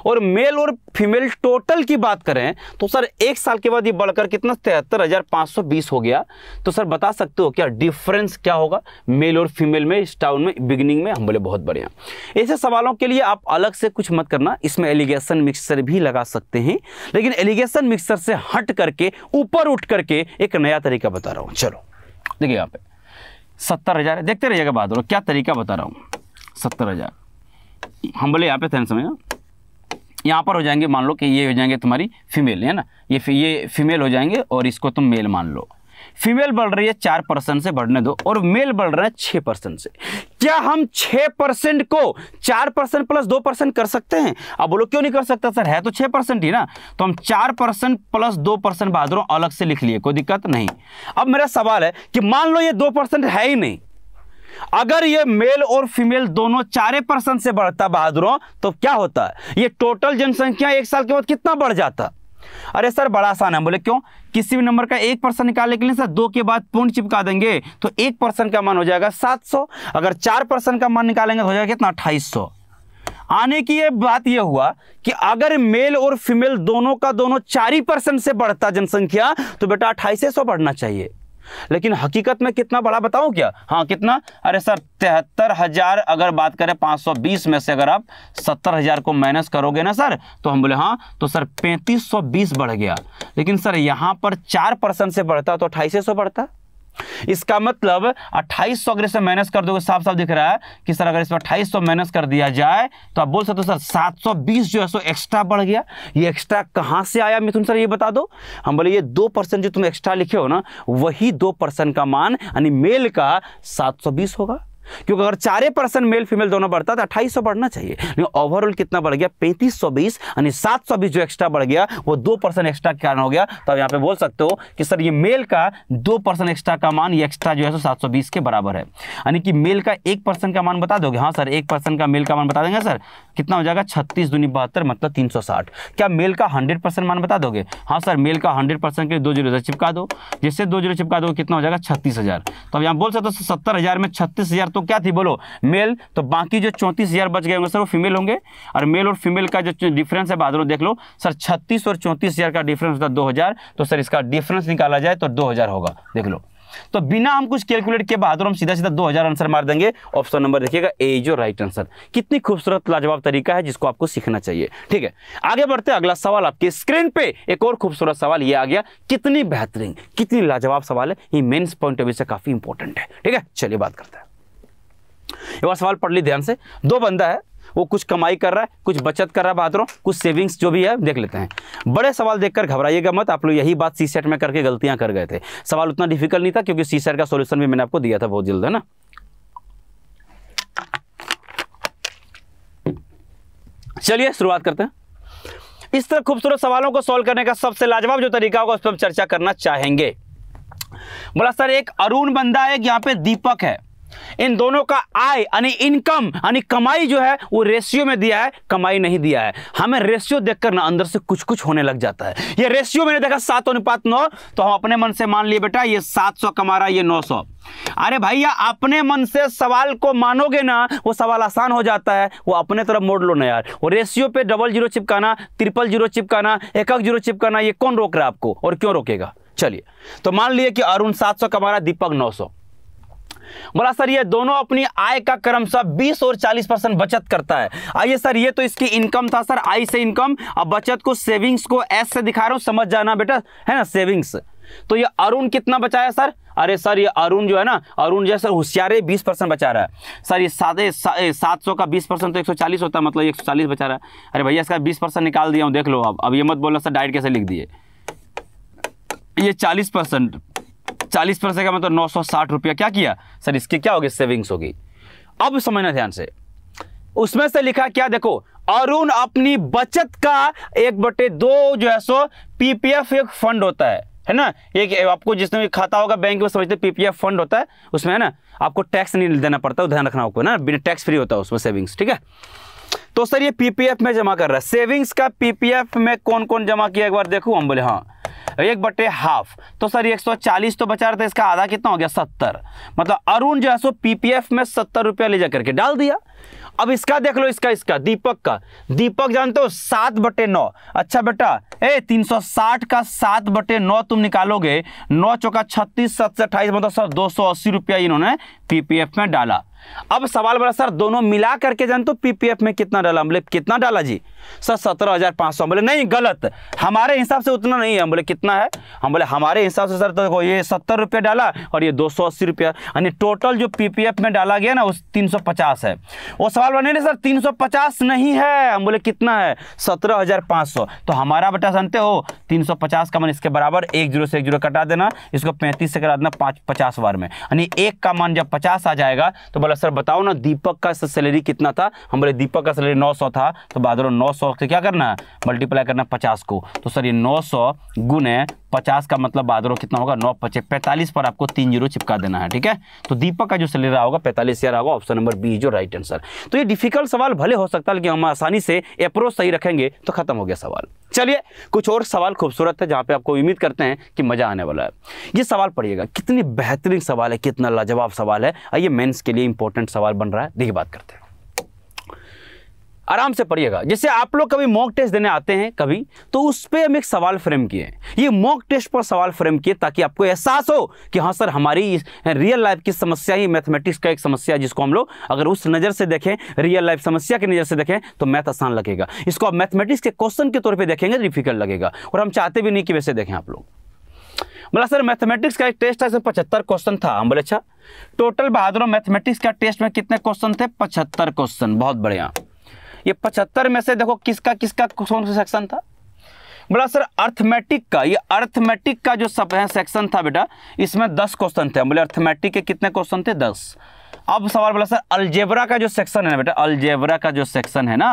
और मेल और फीमेल टोटल की बात करें तो सर एक साल के बाद ये बढ़कर कितना तिहत्तर हज़ार पाँच सौ बीस हो गया तो सर बता सकते हो क्या डिफरेंस क्या होगा मेल और फीमेल में इस टाउन में बिगिनिंग में हम बोले बहुत बढ़िया ऐसे सवालों के लिए आप अलग से कुछ मत करना इसमें एलिगेशन मिक्सर भी लगा सकते हैं लेकिन एलिगेशन मिक्सर से हट करके ऊपर उठ करके एक नया तरीका बता रहा हूँ चलो देखिए यहाँ पे सत्तर हज़ार है देखते रहिएगा बाद क्या तरीका बता रहा हूँ सत्तर हज़ार हम बोले यहाँ पे थे समय यहाँ पर हो जाएंगे मान लो कि ये हो जाएंगे तुम्हारी फीमेल है ना ये ये फीमेल हो जाएंगे और इसको तुम मेल मान लो फीमेल बढ़ रही है चार परसेंट से बढ़ने दो और मेल बढ़ रहा है छह परसेंट से क्या हम छह परसेंट को चार परसेंट प्लस दो परसेंट कर सकते हैं अब बोलो क्यों नहीं कर सकता सर है तो छह परसेंट ही ना तो हम चार परसेंट प्लस दो परसेंट बाद अलग से लिख लिए कोई दिक्कत नहीं अब मेरा सवाल है कि मान लो ये दो परसेंट है ही नहीं अगर ये मेल और फीमेल दोनों चार परसेंट से बढ़ता बहादुरों तो क्या होता है ये टोटल जनसंख्या एक साल के बाद कितना बढ़ जाता अरे सर बड़ा आसान है बोले क्यों किसी भी नंबर का एक परसेंट निकालने के लिए सर दो के बाद पूर्ण चिपका देंगे तो एक परसेंट का मान हो जाएगा सात सौ अगर चार परसेंट का मान निकालेंगे तो हो जाएगा कितना अट्ठाईस सौ आने की ये बात यह हुआ कि अगर मेल और फीमेल दोनों का दोनों चार ही परसेंट से बढ़ता जनसंख्या तो बेटा अट्ठाईस सौ बढ़ना चाहिए लेकिन हकीकत में कितना बड़ा बताऊं क्या हाँ कितना अरे सर तिहत्तर हज़ार अगर बात करें 520 सौ बीस में से अगर आप सत्तर हज़ार को माइनस करोगे ना सर तो हम बोले हाँ तो सर पैंतीस सौ बीस बढ़ गया लेकिन सर यहाँ पर चार परसेंट से बढ़ता तो अट्ठाईस सौ बढ़ता इसका मतलब 2800 अगर इसमें माइनस कर दोगे साफ साफ दिख रहा है कि सर अगर इसमें 2800 माइनस कर दिया जाए तो आप बोल सकते हो सर 720 जो है सो एक्स्ट्रा बढ़ गया ये एक्स्ट्रा कहाँ से आया मिथुन सर ये बता दो हम बोले ये दो परसेंट जो तुम एक्स्ट्रा लिखे हो ना वही दो परसेंट का मान यानी मेल का 720 होगा क्योंकि अगर चारे परसेंट मेल फीमेल दोनों बढ़ता तो अट्ठाईस बढ़ना चाहिए लेकिन ओवरऑल कितना बढ़ गया पैंतीस सौ बीस यानी सात सौ बीस जो एक्स्ट्रा बढ़ गया वो दो परसेंट एक्स्ट्रा के कारण हो गया तो यहाँ पे बोल सकते हो कि सर ये मेल का दो परसेंट एक्स्ट्रा का मान ये एक्स्ट्रा जो है सात सौ बीस के बराबर है यानी कि मेल का एक परसेंट का मान बता दोगे हाँ सर एक परसेंट का मेल का मान बता देंगे सर कितना हो जाएगा छत्तीस दूनी बहत्तर मतलब तीन सौ साठ क्या मेल का हंड्रेड परसेंट मान बता दोगे हाँ सर मेल का हंड्रेड परसेंट के दो जीरो चिपका दो जिससे दो जीरो चिपका दो कितना हो जाएगा छत्तीस हजार तो अब यहाँ बोल सकते हो सत्तर हजार में छत्तीस हजार तो क्या थी बोलो मेल तो बाकी जो चौंतीस हज़ार बच गए होंगे सर वो फीमेल होंगे और मेल और फीमेल का जो डिफरेंस है बादलों देख लो सर छत्तीस और चौंतीस हज़ार का डिफरेंस होता है दो हज़ार तो सर इसका डिफरेंस निकाला जाए तो दो हज़ार होगा देख लो तो बिना हम कुछ कैलकुलेट के बहादुर हम सीधा सीधा 2000 आंसर मार देंगे ऑप्शन नंबर देखिएगा ए जो राइट आंसर कितनी खूबसूरत लाजवाब तरीका है जिसको आपको सीखना चाहिए ठीक है आगे बढ़ते अगला सवाल आपके स्क्रीन पे एक और खूबसूरत सवाल ये आ गया कितनी बेहतरीन कितनी लाजवाब सवाल है ये मेन्स पॉइंट ऑफ व्यू से काफी इंपॉर्टेंट है ठीक है चलिए बात करते हैं एक बार सवाल पढ़ ली ध्यान से दो बंदा है वो कुछ कमाई कर रहा है कुछ बचत कर रहा है बहादुरों कुछ सेविंग्स जो भी है देख लेते हैं बड़े सवाल देखकर घबराइएगा मत आप लोग यही बात सी सेट में करके गलतियां कर गए थे सवाल उतना डिफिकल्ट नहीं था क्योंकि सी सेट का सोल्यूशन भी मैंने आपको दिया था बहुत जल्द है ना चलिए शुरुआत करते हैं इस तरह खूबसूरत सवालों को सॉल्व करने का सबसे लाजवाब जो तरीका होगा उस पर हम चर्चा करना चाहेंगे बोला सर एक अरुण बंदा है एक यहाँ पे दीपक है इन दोनों का आय यानी इनकम यानी कमाई जो है वो रेशियो में दिया है कमाई नहीं दिया है हमें रेशियो देखकर ना अंदर से कुछ कुछ होने लग जाता है ये रेशियो मैंने देखा सात अनुपात नौ तो हम अपने मन से मान लिए बेटा ये सात सौ कमा रहा है ये नौ सौ अरे भैया अपने मन से सवाल को मानोगे ना वो सवाल आसान हो जाता है वो अपने तरफ मोड़ लो ना यार वो रेशियो पे डबल जीरो चिपकाना ट्रिपल जीरो चिपकाना एकक जीरो चिपकाना ये कौन रोक रहा है आपको और क्यों रोकेगा चलिए तो मान लिए कि अरुण सात सौ कमा रहा है दीपक नौ सौ बोला सर ये दोनों अपनी आय का क्रमशः 20 और 40 परसेंट बचत करता है आइए सर ये तो इसकी इनकम था सर आई से इनकम अब बचत को सेविंग्स को एस से दिखा रहा हूं समझ जाना बेटा है ना सेविंग्स तो ये अरुण कितना बचाया सर अरे सर ये अरुण जो है ना अरुण जो है सर होशियारे बीस परसेंट बचा रहा है सर ये साधे सात सौ का बीस परसेंट तो एक सौ चालीस होता है मतलब एक सौ चालीस बचा रहा है अरे भैया इसका बीस परसेंट निकाल दिया हूँ देख लो अब अब ये मत बोलना सर डाइट कैसे लिख दिए ये चालीस परसेंट चालीस परसेंट का मतलब तो नौ सौ साठ रुपया क्या किया सर इसकी क्या होगी सेविंग्स होगी अब समझना ध्यान से उसमें से लिखा क्या देखो अरुण अपनी बचत का एक बटे दो जो है सो पीपीएफ एक फंड होता है है ना एक आपको जिसने भी खाता होगा बैंक में समझते पीपीएफ फंड होता है उसमें है ना आपको टैक्स नहीं देना पड़ता ध्यान रखना आपको ना बिना टैक्स फ्री होता है उसमें सेविंग्स ठीक है तो सर ये पीपीएफ में जमा कर रहा है सेविंग्स का पीपीएफ में कौन कौन जमा किया एक बार देखूँ हम बोले हाँ एक बटे हाफ तो सर एक सौ चालीस तो बचा रहा था इसका आधा कितना हो गया सत्तर मतलब अरुण जो है सो पीपीएफ में सत्तर रुपया ले जाकर के डाल दिया अब इसका देख लो इसका इसका दीपक का दीपक जानते हो सात बटे नौ अच्छा बेटा ए तीन सौ साठ का सात बटे नौ तुम निकालोगे नौ चौका छत्तीस सत्तर अट्ठाईस मतलब सर दो सौ अस्सी रुपया इन्होंने पीपीएफ में डाला अब सवाल बड़ा सर दोनों मिला करके जान तो पीपीएफ में कितना डाला बोले कितना डाला जी सर सत्रह हज़ार पांच सौ बोले नहीं गलत हमारे हिसाब से उतना नहीं है हम बोले कितना है हम बोले हमारे हिसाब से सर देखो तो ये सत्तर रुपया डाला और ये दो सौ अस्सी रुपया यानी टोटल जो पीपीएफ में डाला गया ना उस तीन सौ पचास है वो सवाल बने सर तीन सौ पचास नहीं है हम बोले कितना है सत्रह हज़ार पाँच सौ तो हमारा बेटा जानते हो तीन सौ पचास का मन इसके बराबर एक जीरो से एक जीरो कटा देना इसको पैंतीस से करा देना पाँच पचास बार में यानी एक का मान जब पचास आ जाएगा तो बोला बोला सर बताओ ना दीपक का सैलरी कितना था हम बोले दीपक का सैलरी 900 था तो नौ 900 से क्या करना है मल्टीप्लाई करना 50 को तो सर ये 900 सौ गुने पचास का मतलब बादरों कितना होगा नौ पचे पैंतालीस पर आपको तीन जीरो चिपका देना है ठीक है तो दीपक का जो सलेरा होगा पैंतालीस हजार होगा ऑप्शन नंबर बी जो राइट आंसर तो ये डिफिकल्ट सवाल भले हो सकता है लेकिन हम आसानी से अप्रोच सही रखेंगे तो खत्म हो गया सवाल चलिए कुछ और सवाल खूबसूरत है जहाँ पे आपको उम्मीद करते हैं कि मजा आने वाला है ये सवाल पढ़िएगा कितनी बेहतरीन सवाल है कितना लाजवाब सवाल है आइए मेंस के लिए इंपॉर्टेंट सवाल बन रहा है देखिए बात करते हैं आराम से पढ़िएगा जैसे आप लोग कभी मॉक टेस्ट देने आते हैं कभी तो उस पर हम एक सवाल फ्रेम किए ये मॉक टेस्ट पर सवाल फ्रेम किए ताकि आपको एहसास हो कि हाँ सर हमारी रियल लाइफ की समस्या ही मैथमेटिक्स का एक समस्या है जिसको हम लोग अगर उस नज़र से देखें रियल लाइफ समस्या की नज़र से देखें तो मैथ आसान लगेगा इसको आप मैथमेटिक्स के क्वेश्चन के तौर पर देखेंगे डिफिकल्ट तो लगेगा और हम चाहते भी नहीं कि वैसे देखें आप लोग बोला सर मैथमेटिक्स का एक टेस्ट था पचहत्तर क्वेश्चन था हम बोले अच्छा टोटल बहादुर मैथमेटिक्स का टेस्ट में कितने क्वेश्चन थे पचहत्तर क्वेश्चन बहुत बढ़िया ये पचहत्तर में से देखो किसका किसका कौन सा सेक्शन था बोला सर अर्थमेटिक का ये अर्थमेटिक का जो सब है सेक्शन था बेटा इसमें दस क्वेश्चन थे बोले अर्थमेटिक के कितने क्वेश्चन थे दस अब सवाल बोला सर अलजेबरा का जो सेक्शन है ना बेटा अलजेबरा का जो सेक्शन है ना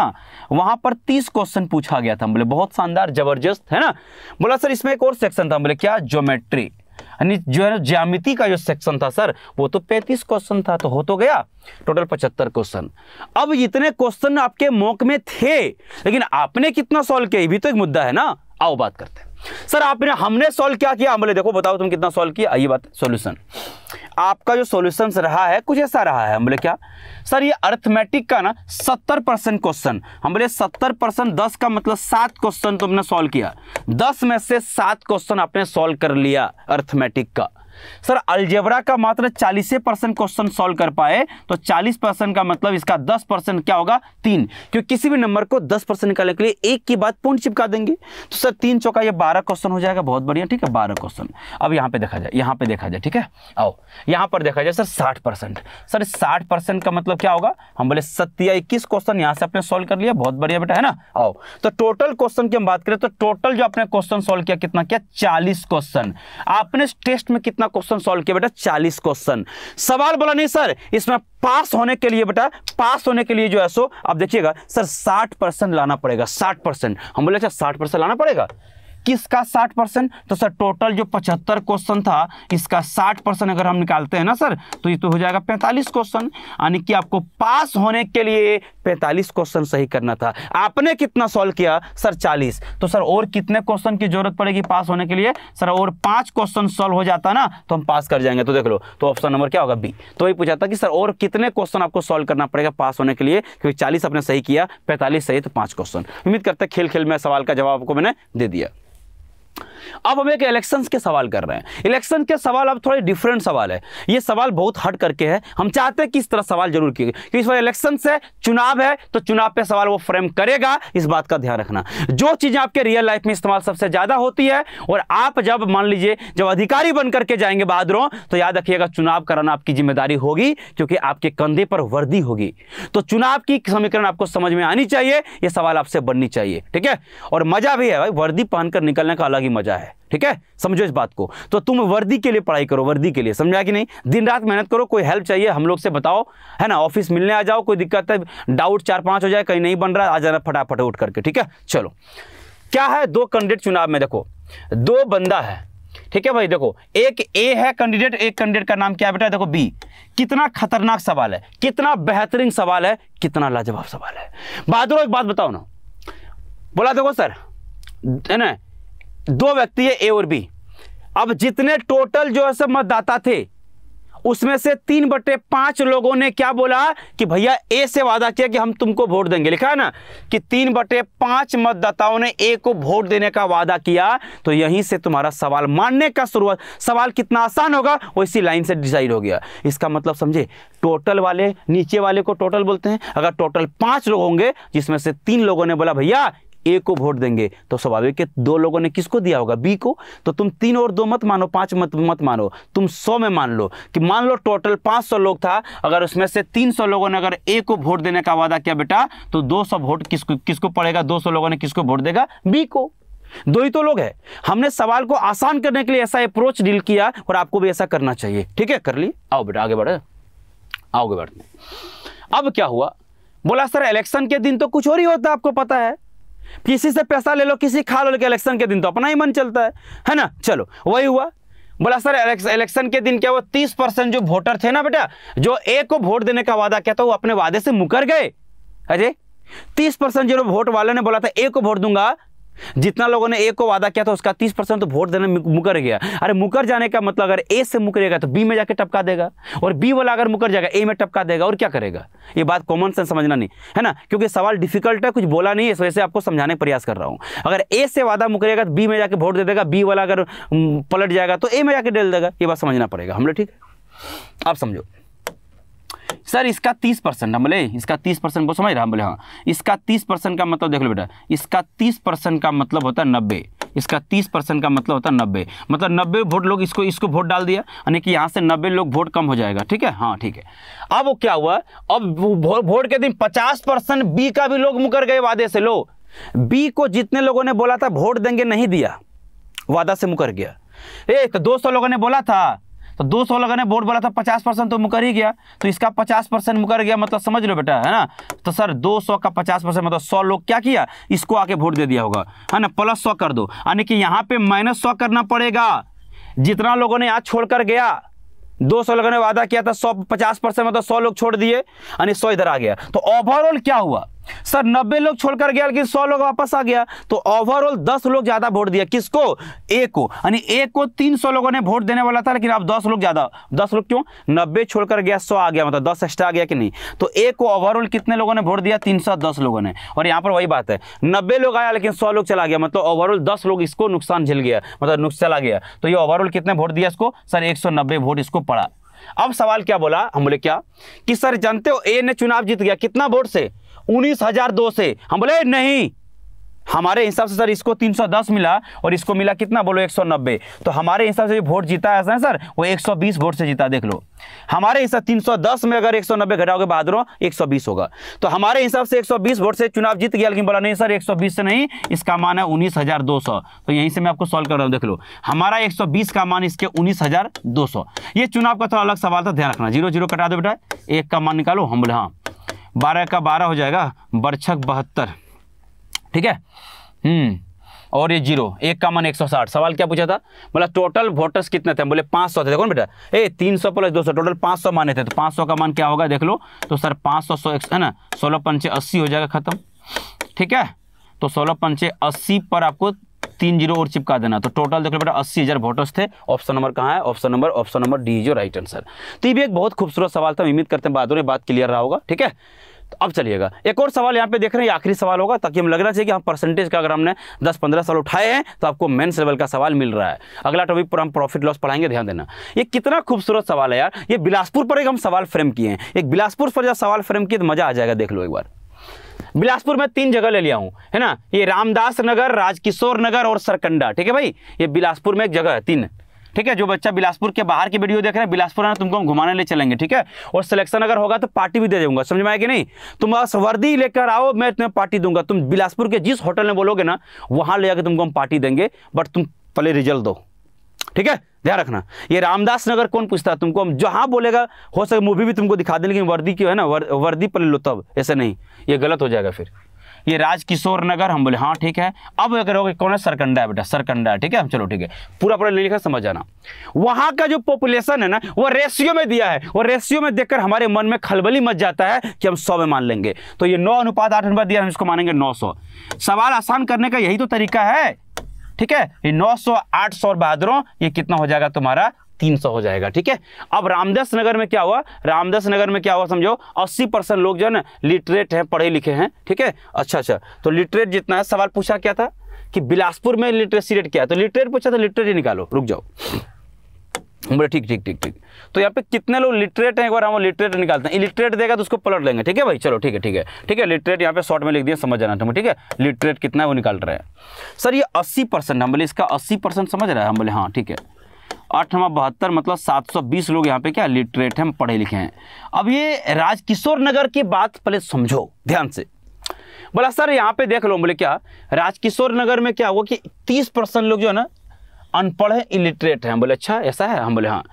वहां पर तीस क्वेश्चन पूछा गया था बोले बहुत शानदार जबरदस्त है ना बोला सर इसमें एक और सेक्शन था बोले क्या ज्योमेट्री यानी जो है ज्यामिति का जो सेक्शन था सर वो तो 35 क्वेश्चन था तो हो तो गया टोटल 75 क्वेश्चन अब इतने क्वेश्चन आपके मौक में थे लेकिन आपने कितना सॉल्व किया भी तो एक मुद्दा है ना आओ बात करते हैं सर आपने हमने सॉल्व क्या किया हम बोले देखो बताओ तुम कितना सॉल्व किया ये बात सॉल्यूशन आपका जो सॉल्यूशंस रहा है कुछ ऐसा रहा है हम बोले क्या सर ये अर्थमेटिक का ना सत्तर परसेंट क्वेश्चन हम बोले सत्तर परसेंट दस का मतलब सात क्वेश्चन तुमने सॉल्व किया दस में से सात क्वेश्चन आपने सॉल्व कर लिया अर्थमेटिक का सर अल्जेबरा का मात्र चालीस परसेंट क्वेश्चन सॉल्व कर पाए तो 40 परसेंट का मतलब इसका 10 परसेंट क्या होगा तीन क्योंकि किसी भी नंबर को 10 परसेंट निकालने के लिए एक की बात पूर्ण चिपका देंगे तो सर तीन चौका ये बारह क्वेश्चन हो जाएगा बहुत बढ़िया ठीक है बारह क्वेश्चन अब यहाँ पे देखा जाए यहाँ पे देखा जाए ठीक है आओ यहाँ पर देखा जाए सर साठ सर साठ का मतलब क्या होगा हम बोले सत्या इक्कीस क्वेश्चन यहाँ से आपने सोल्व कर लिया बहुत बढ़िया बेटा है ना आओ तो टोटल क्वेश्चन की हम बात करें तो टोटल जो आपने क्वेश्चन सोल्व किया कितना क्या चालीस क्वेश्चन आपने टेस्ट में कितना कितना क्वेश्चन सॉल्व किया बेटा चालीस क्वेश्चन सवाल बोला नहीं सर इसमें पास होने के लिए बेटा पास होने के लिए जो है सो आप देखिएगा सर साठ परसेंट लाना पड़ेगा साठ परसेंट हम बोले अच्छा साठ परसेंट लाना पड़ेगा किसका साठ परसेंट तो सर टोटल जो पचहत्तर क्वेश्चन था इसका साठ परसेंट अगर हम निकालते हैं ना सर तो ये तो हो जाएगा पैंतालीस क्वेश्चन यानी कि आपको पास होने के लिए 45 क्वेश्चन सही करना था आपने कितना सॉल्व किया सर 40 तो सर और कितने क्वेश्चन की जरूरत पड़ेगी पास होने के लिए सर और पांच क्वेश्चन सॉल्व हो जाता ना तो हम पास कर जाएंगे तो देख लो तो ऑप्शन नंबर क्या होगा बी तो वही पूछा था कि सर और कितने क्वेश्चन आपको सोल्व करना पड़ेगा पास होने के लिए क्योंकि चालीस आपने सही किया पैंतालीस सही तो पांच क्वेश्चन उम्मीद करते खेल खेल में सवाल का जवाब आपको मैंने दे दिया अब हम एक इलेक्शन के सवाल कर रहे हैं इलेक्शन के सवाल अब थोड़े डिफरेंट सवाल है ये सवाल बहुत हट करके है हम चाहते हैं कि इस तरह सवाल जरूर किए कि इस बार इलेक्शन है चुनाव है तो चुनाव पे सवाल वो फ्रेम करेगा इस बात का ध्यान रखना जो चीज़ें आपके रियल लाइफ में इस्तेमाल सबसे ज़्यादा होती है और आप जब मान लीजिए जब अधिकारी बन करके जाएंगे बहादुरों तो याद रखिएगा चुनाव कराना आपकी जिम्मेदारी होगी क्योंकि आपके कंधे पर वर्दी होगी तो चुनाव की समीकरण आपको समझ में आनी चाहिए ये सवाल आपसे बननी चाहिए ठीक है और मजा भी है भाई वर्दी पहनकर निकलने का अलग ही मजा वजह है ठीक है समझो इस बात को तो तुम वर्दी के लिए पढ़ाई करो वर्दी के लिए समझा कि नहीं दिन रात मेहनत करो कोई हेल्प चाहिए हम लोग से बताओ है ना ऑफिस मिलने आ जाओ कोई दिक्कत है डाउट चार पांच हो जाए कहीं नहीं बन रहा आ जाना फटाफट उठ करके ठीक है चलो क्या है दो कैंडिडेट चुनाव में देखो दो बंदा है ठीक है भाई देखो एक ए है कैंडिडेट एक कैंडिडेट का नाम क्या बेटा देखो बी कितना खतरनाक सवाल है कितना बेहतरीन सवाल है कितना लाजवाब सवाल है बहादुर एक बात बताओ ना बोला देखो सर है ना दो व्यक्ति है ए और बी अब जितने टोटल जो है सब मतदाता थे उसमें से तीन बटे पांच लोगों ने क्या बोला कि भैया ए से वादा किया कि हम तुमको वोट देंगे लिखा है ना कि तीन बटे पांच मतदाताओं ने ए को वोट देने का वादा किया तो यहीं से तुम्हारा सवाल मानने का शुरुआत सवाल कितना आसान होगा वो इसी लाइन से डिसाइड हो गया इसका मतलब समझे टोटल वाले नीचे वाले को टोटल बोलते हैं अगर टोटल पांच लोग होंगे जिसमें से तीन लोगों ने बोला भैया ए को वोट देंगे तो स्वाभाविक है दो लोगों ने किसको दिया होगा बी को तो तुम तीन और दो मत मानो पांच मत मत मानो तुम सौ में मान लो कि मान लो टोटल पांच सौ लोग था अगर उसमें से तीन सौ लोगों ने अगर ए को वोट देने का वादा किया बेटा तो दो सौ वोट किसको किसको पड़ेगा दो सौ लोगों ने किसको वोट देगा बी को दो ही तो लोग हैं हमने सवाल को आसान करने के लिए ऐसा अप्रोच डील किया और आपको भी ऐसा करना चाहिए ठीक है कर ली आओ बेटा आगे बढ़े आओगे बढ़ते अब क्या हुआ बोला सर इलेक्शन के दिन तो कुछ और ही होता है आपको पता है किसी से पैसा ले लो किसी खा लो इलेक्शन के दिन तो अपना ही मन चलता है है ना चलो वही हुआ बोला सर इलेक्शन के दिन क्या वो तीस परसेंट जो वोटर थे ना बेटा जो ए को वोट देने का वादा किया था वो अपने वादे से मुकर गए अरे तीस परसेंट जो वोट वाले ने बोला था ए को वोट दूंगा जितना लोगों ने ए को वादा किया था उसका तीस परसेंट तो वोट देने मुकर गया अरे मुकर जाने का मतलब अगर ए से मुकरेगा तो बी में जाकर टपका देगा और बी वाला अगर मुकर जाएगा ए में टपका देगा और क्या करेगा ये बात कॉमन सेंस समझना नहीं है ना क्योंकि सवाल डिफिकल्ट है कुछ बोला नहीं है इस वजह से आपको समझाने का प्रयास कर रहा हूँ अगर ए से वादा मुकरेगा तो बी में जाकर वोट दे देगा बी वाला अगर पलट जाएगा तो ए में जाकर डेल देगा ये बात समझना पड़ेगा हम लोग ठीक है आप समझो सर इसका तीस परसेंट हम बोले इसका तीस परसेंट वो समझ रहा हम बोले हाँ इसका तीस परसेंट का मतलब देख लो बेटा इसका तीस परसेंट का मतलब होता है नब्बे इसका तीस परसेंट का मतलब होता है नब्बे मतलब नब्बे वोट लोग इसको इसको वोट डाल दिया यानी कि यहाँ से नब्बे लोग वोट कम हो जाएगा ठीक है हाँ ठीक है अब वो क्या हुआ अब वोट के दिन पचास परसेंट बी का भी लोग मुकर गए वादे से लो बी को जितने लोगों ने बोला था वोट देंगे नहीं दिया वादा से मुकर गया एक तो दो सौ लोगों ने बोला था तो 200 लगाने बोर्ड बोला था 50 परसेंट तो मुकर ही गया तो इसका 50 परसेंट मुकर गया मतलब समझ लो बेटा है ना तो सर 200 का 50 परसेंट मतलब 100 लोग क्या किया इसको आके वोट दे दिया होगा है ना प्लस 100 कर दो यानी कि यहाँ पे माइनस सौ करना पड़ेगा जितना लोगों ने यहाँ छोड़कर गया दो सौ लोगों ने वादा किया था सौ पचास परसेंट मतलब सौ लोग छोड़ दिए यानी सौ इधर आ गया तो ओवरऑल क्या हुआ सर नब्बे लोग छोड़कर गया लेकिन सौ लोग वापस आ गया तो ओवरऑल दस लोग ज्यादा वोट दिया किसको ए को यानी ए को तीन सौ लोगों ने वोट देने वाला था लेकिन अब दस लोग ज्यादा दस लोग क्यों नब्बे छोड़कर गया सौ आ गया मतलब दस एक्स्ट्रा आ गया कि नहीं तो ए को ओवरऑल कितने लोगों ने वोट दिया तीन लोगों ने और यहाँ पर वही बात है नब्बे लोग आया लेकिन सौ लोग चला गया मतलब ओवरऑल दस लोग इसको नुकसान झेल गया मतलब नुकसान चला गया तो ये ओवरऑल कितने वोट दिया इसको सर एक वोट इसको पड़ा अब सवाल क्या बोला हम बोले क्या कि सर जानते हो ए ने चुनाव जीत गया कितना वोट से उन्नीस हजार दो से हम बोले नहीं हमारे हिसाब से सर इसको 310 मिला और इसको मिला कितना बोलो 190 तो हमारे हिसाब से जो वोट जीता है सर वो 120 वोट से जीता देख लो हमारे हिसाब 310 में अगर 190 घटाओगे बहादुरों 120 होगा तो हमारे हिसाब से 120 वोट से चुनाव जीत गया लेकिन बोला नहीं सर 120 से नहीं इसका मान है सौ तो यहीं से मैं आपको सॉल्व कर रहा हूँ देख लो हमारा बीस का मान इसके सौ ये चुनाव का थोड़ा अलग सवाल था ध्यान रखना जीरो जीरो कटा दो बेटा एक का मान निकालो हम बोले हाँ बारह का बारह हो जाएगा बरछक बहत्तर ठीक है हम्म और ये जीरो एक का मन एक सौ साठ सवाल क्या पूछा था बोला टोटल वोटर्स कितने थे बोले पाँच सौ थे देखो बेटा ए तीन सौ प्लस दो सौ टोटल पाँच सौ माने थे तो पाँच सौ का मान क्या होगा देख लो तो सर पाँच सौ सौ है ना सोलह पंचे अस्सी हो जाएगा खत्म ठीक है तो सोलह पंचे अस्सी पर आपको तीन जीरो और चिपका देना तो टोटल देख लो बेटा अस्सी हज़ार वोटर्स थे ऑप्शन नंबर कहाँ है option number option number D जो राइट आंसर तो ये भी एक बहुत खूबसूरत सवाल था उम्मीद करते हैं बाद में बात क्लियर रहा होगा ठीक है तो अब चलिएगा एक और सवाल यहाँ पे देख रहे हैं आखिरी सवाल होगा ताकि हम लग रहा चाहिए कि हम परसेंटेज का अगर हमने दस पंद्रह साल उठाए हैं तो आपको मेन्स लेवल का सवाल मिल रहा है अगला टॉपिक पर हम प्रॉफिट लॉस पढ़ाएंगे ध्यान देना ये कितना खूबसूरत सवाल है यार ये बिलासपुर पर एक हम सवाल फ्रेम किए हैं एक बिलासपुर पर जब सवाल फ्रेम किए तो मज़ा आ जाएगा देख लो एक बार बिलासपुर में तीन जगह ले लिया हूं है ना ये रामदास नगर राजकिशोर नगर और सरकंडा ठीक है भाई ये बिलासपुर में एक जगह है तीन ठीक है जो बच्चा बिलासपुर के बाहर की वीडियो देख रहे हैं बिलासपुर ना तुमको हम घुमाने ले चलेंगे ठीक है और सिलेक्शन अगर होगा तो पार्टी भी दे दूंगा समझ में आएगी नहीं तुम बस वर्दी लेकर आओ मैं तुम्हें पार्टी दूंगा तुम बिलासपुर के जिस होटल में बोलोगे ना वहां ले जाकर तुमको हम पार्टी देंगे बट तुम पहले रिजल्ट दो ठीक है ध्यान रखना ये रामदास नगर कौन पूछता है तुमको हम जहाँ बोलेगा हो सके मूवी भी तुमको दिखा दें लेकिन वर्दी क्यों है ना वर, वर्दी पर लो तब ऐसे नहीं ये गलत हो जाएगा फिर ये राजकिशोर नगर हम बोले हाँ ठीक है अब अगर हो कौन है सरकंडा है बेटा सरकंडा ठीक है हम चलो ठीक है पूरा पूरा लिखा समझ आना वहां का जो पॉपुलेशन है ना वो रेशियो में दिया है वो रेशियो में देखकर हमारे मन में खलबली मच जाता है कि हम सौ में मान लेंगे तो ये नौ अनुपात आठ अनुपात दिया हम इसको मानेंगे नौ सौ सवाल आसान करने का यही तो तरीका है ठीक है ये 900 800 और बहादुरों ये कितना हो जाएगा तुम्हारा 300 हो जाएगा ठीक है अब रामदास नगर में क्या हुआ रामदास नगर में क्या हुआ समझो 80 परसेंट लोग जो है ना लिटरेट हैं पढ़े लिखे हैं ठीक है अच्छा अच्छा तो लिटरेट जितना है सवाल पूछा क्या था कि बिलासपुर में लिटरेसी रेट क्या है तो लिटरेट पूछा था लिटरेट निकालो रुक जाओ बोले ठीक ठीक ठीक ठीक तो यहाँ पे कितने लोग लिटरेट हैं एक बार हम लिटरेट निकालते हैं इलिटरेट देगा तो उसको पलट लेंगे ठीक है भाई चलो ठीक है ठीक है ठीक है लिटरेट यहाँ पे शॉर्ट में लिख दिया समझ जाना ठीक है लिटरेट कितना है वो निकाल रहे हैं सर ये अस्सी परसेंट हम बोले इसका अस्सी परसेंट समझ रहे हैं हम बोले हाँ ठीक है आठ नवा बहत्तर मतलब सात सौ बीस लोग यहाँ पे क्या लिटरेट हैं पढ़े लिखे हैं अब ये राजकिशोर नगर की बात पहले समझो ध्यान से बोला सर यहाँ पे देख लो बोले क्या राजकिशोर नगर में क्या हुआ कि तीस परसेंट लोग जो है ना अनपढ़ है इलिटरेट है हम बोले अच्छा ऐसा है हम बोले हाँ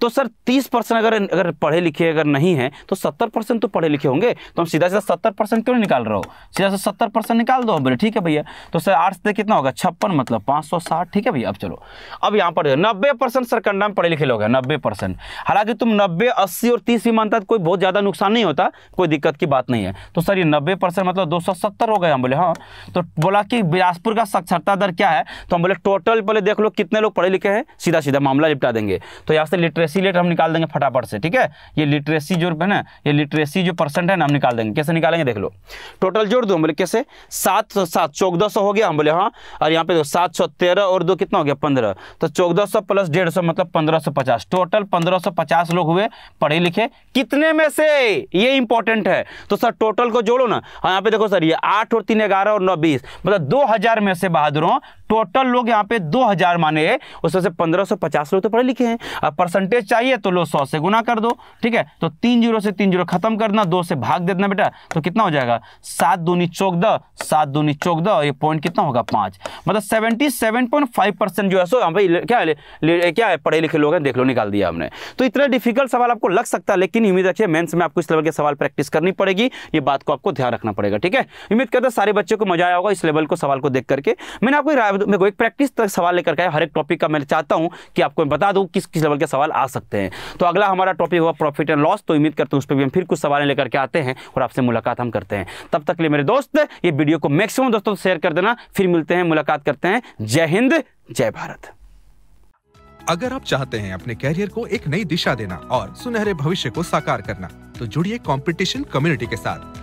तो सर तीस परसेंट अगर अगर पढ़े लिखे अगर नहीं है तो सत्तर परसेंट तो पढ़े लिखे होंगे तो हम सीधा सीधा सत्तर परसेंट क्यों निकाल रहे हो सीधा से सत्तर परसेंट निकाल दो बोले ठीक है भैया तो सर आर्ट्स से कितना होगा छप्पन मतलब पाँच सौ साठ ठीक है भैया अब चलो अब यहाँ पर नब्बे परसेंट सर कंडा में पढ़े लिखे लोग हैं नब्बे परसेंट हालांकि तुम नब्बे अस्सी और तीस भी मानता तो कोई बहुत ज़्यादा नुकसान नहीं होता कोई दिक्कत की बात नहीं है तो सर ये नब्बे परसेंट मतलब दो सौ सत्तर हो गए हम बोले हाँ तो बोला कि बिलासपुर का साक्षरता दर क्या है तो हम बोले टोटल पहले देख लो कितने लोग पढ़े लिखे हैं सीधा सीधा मामला निपटा देंगे तो यहाँ से लिटरे लिटरेसी रेट हम निकाल देंगे फटाफट से ठीक है ये लिटरेसी जो है ना ये लिटरेसी जो परसेंट है ना हम निकाल देंगे कैसे निकालेंगे देख लो टोटल जोड़ दो बोले कैसे सात सौ सात चौदह सौ हो गया हम बोले हाँ और यहाँ पे दो सात सौ तेरह और दो कितना हो गया पंद्रह तो चौदह सौ प्लस डेढ़ सौ मतलब पंद्रह सौ पचास टोटल पंद्रह सौ पचास लोग हुए पढ़े लिखे कितने में से ये इंपॉर्टेंट है तो सर टोटल को जोड़ो ना यहाँ पे देखो सर ये आठ और तीन ग्यारह और नौ बीस मतलब दो हजार में से बहादुरों टोटल लोग यहाँ पे 2000 माने उसमें से 1550 लोग तो पढ़े लिखे हैं अब परसेंटेज चाहिए तो लो 100 से गुना कर दो ठीक है तो तीन जीरो से तीन जीरो खत्म करना दो से भाग दे देना बेटा तो कितना हो जाएगा सात दूनी चौक द सात दूनी चौक द ये पॉइंट कितना होगा पांच मतलब seventy seven point five percent जो है सो यहाँ पे क्या क्या है पढ़े लिखे लोग हैं देख लो निकाल दिया हमने तो इतना डिफिकल्ट सवाल आपको लग सकता है लेकिन उम्मीद रखिए मेन्स में आपको इस लेवल के सवाल प्रैक्टिस करनी पड़ेगी ये बात को आपको ध्यान रखना पड़ेगा ठीक है उम्मीद करता सारे बच्चों को मजा आया होगा इस लेवल को सवाल को देख करके मैंने आपको मेरे को एक प्रैक्टिस तक सवाल लेकर के हर एक टॉपिक का मैं चाहता हूँ कि आपको मैं बता दूँ किस किस लेवल के सवाल आ सकते हैं तो अगला हमारा टॉपिक हुआ प्रॉफिट एंड लॉस तो उम्मीद करते हैं उस पर भी हम फिर कुछ सवाल लेकर के आते हैं और आपसे मुलाकात हम करते हैं तब तक लिए मेरे दोस्त ये वीडियो को मैक्सिमम दोस्तों शेयर कर देना फिर मिलते हैं मुलाकात करते हैं जय हिंद जय भारत अगर आप चाहते हैं अपने कैरियर को एक नई दिशा देना और सुनहरे भविष्य को साकार करना तो जुड़िए कंपटीशन कम्युनिटी के साथ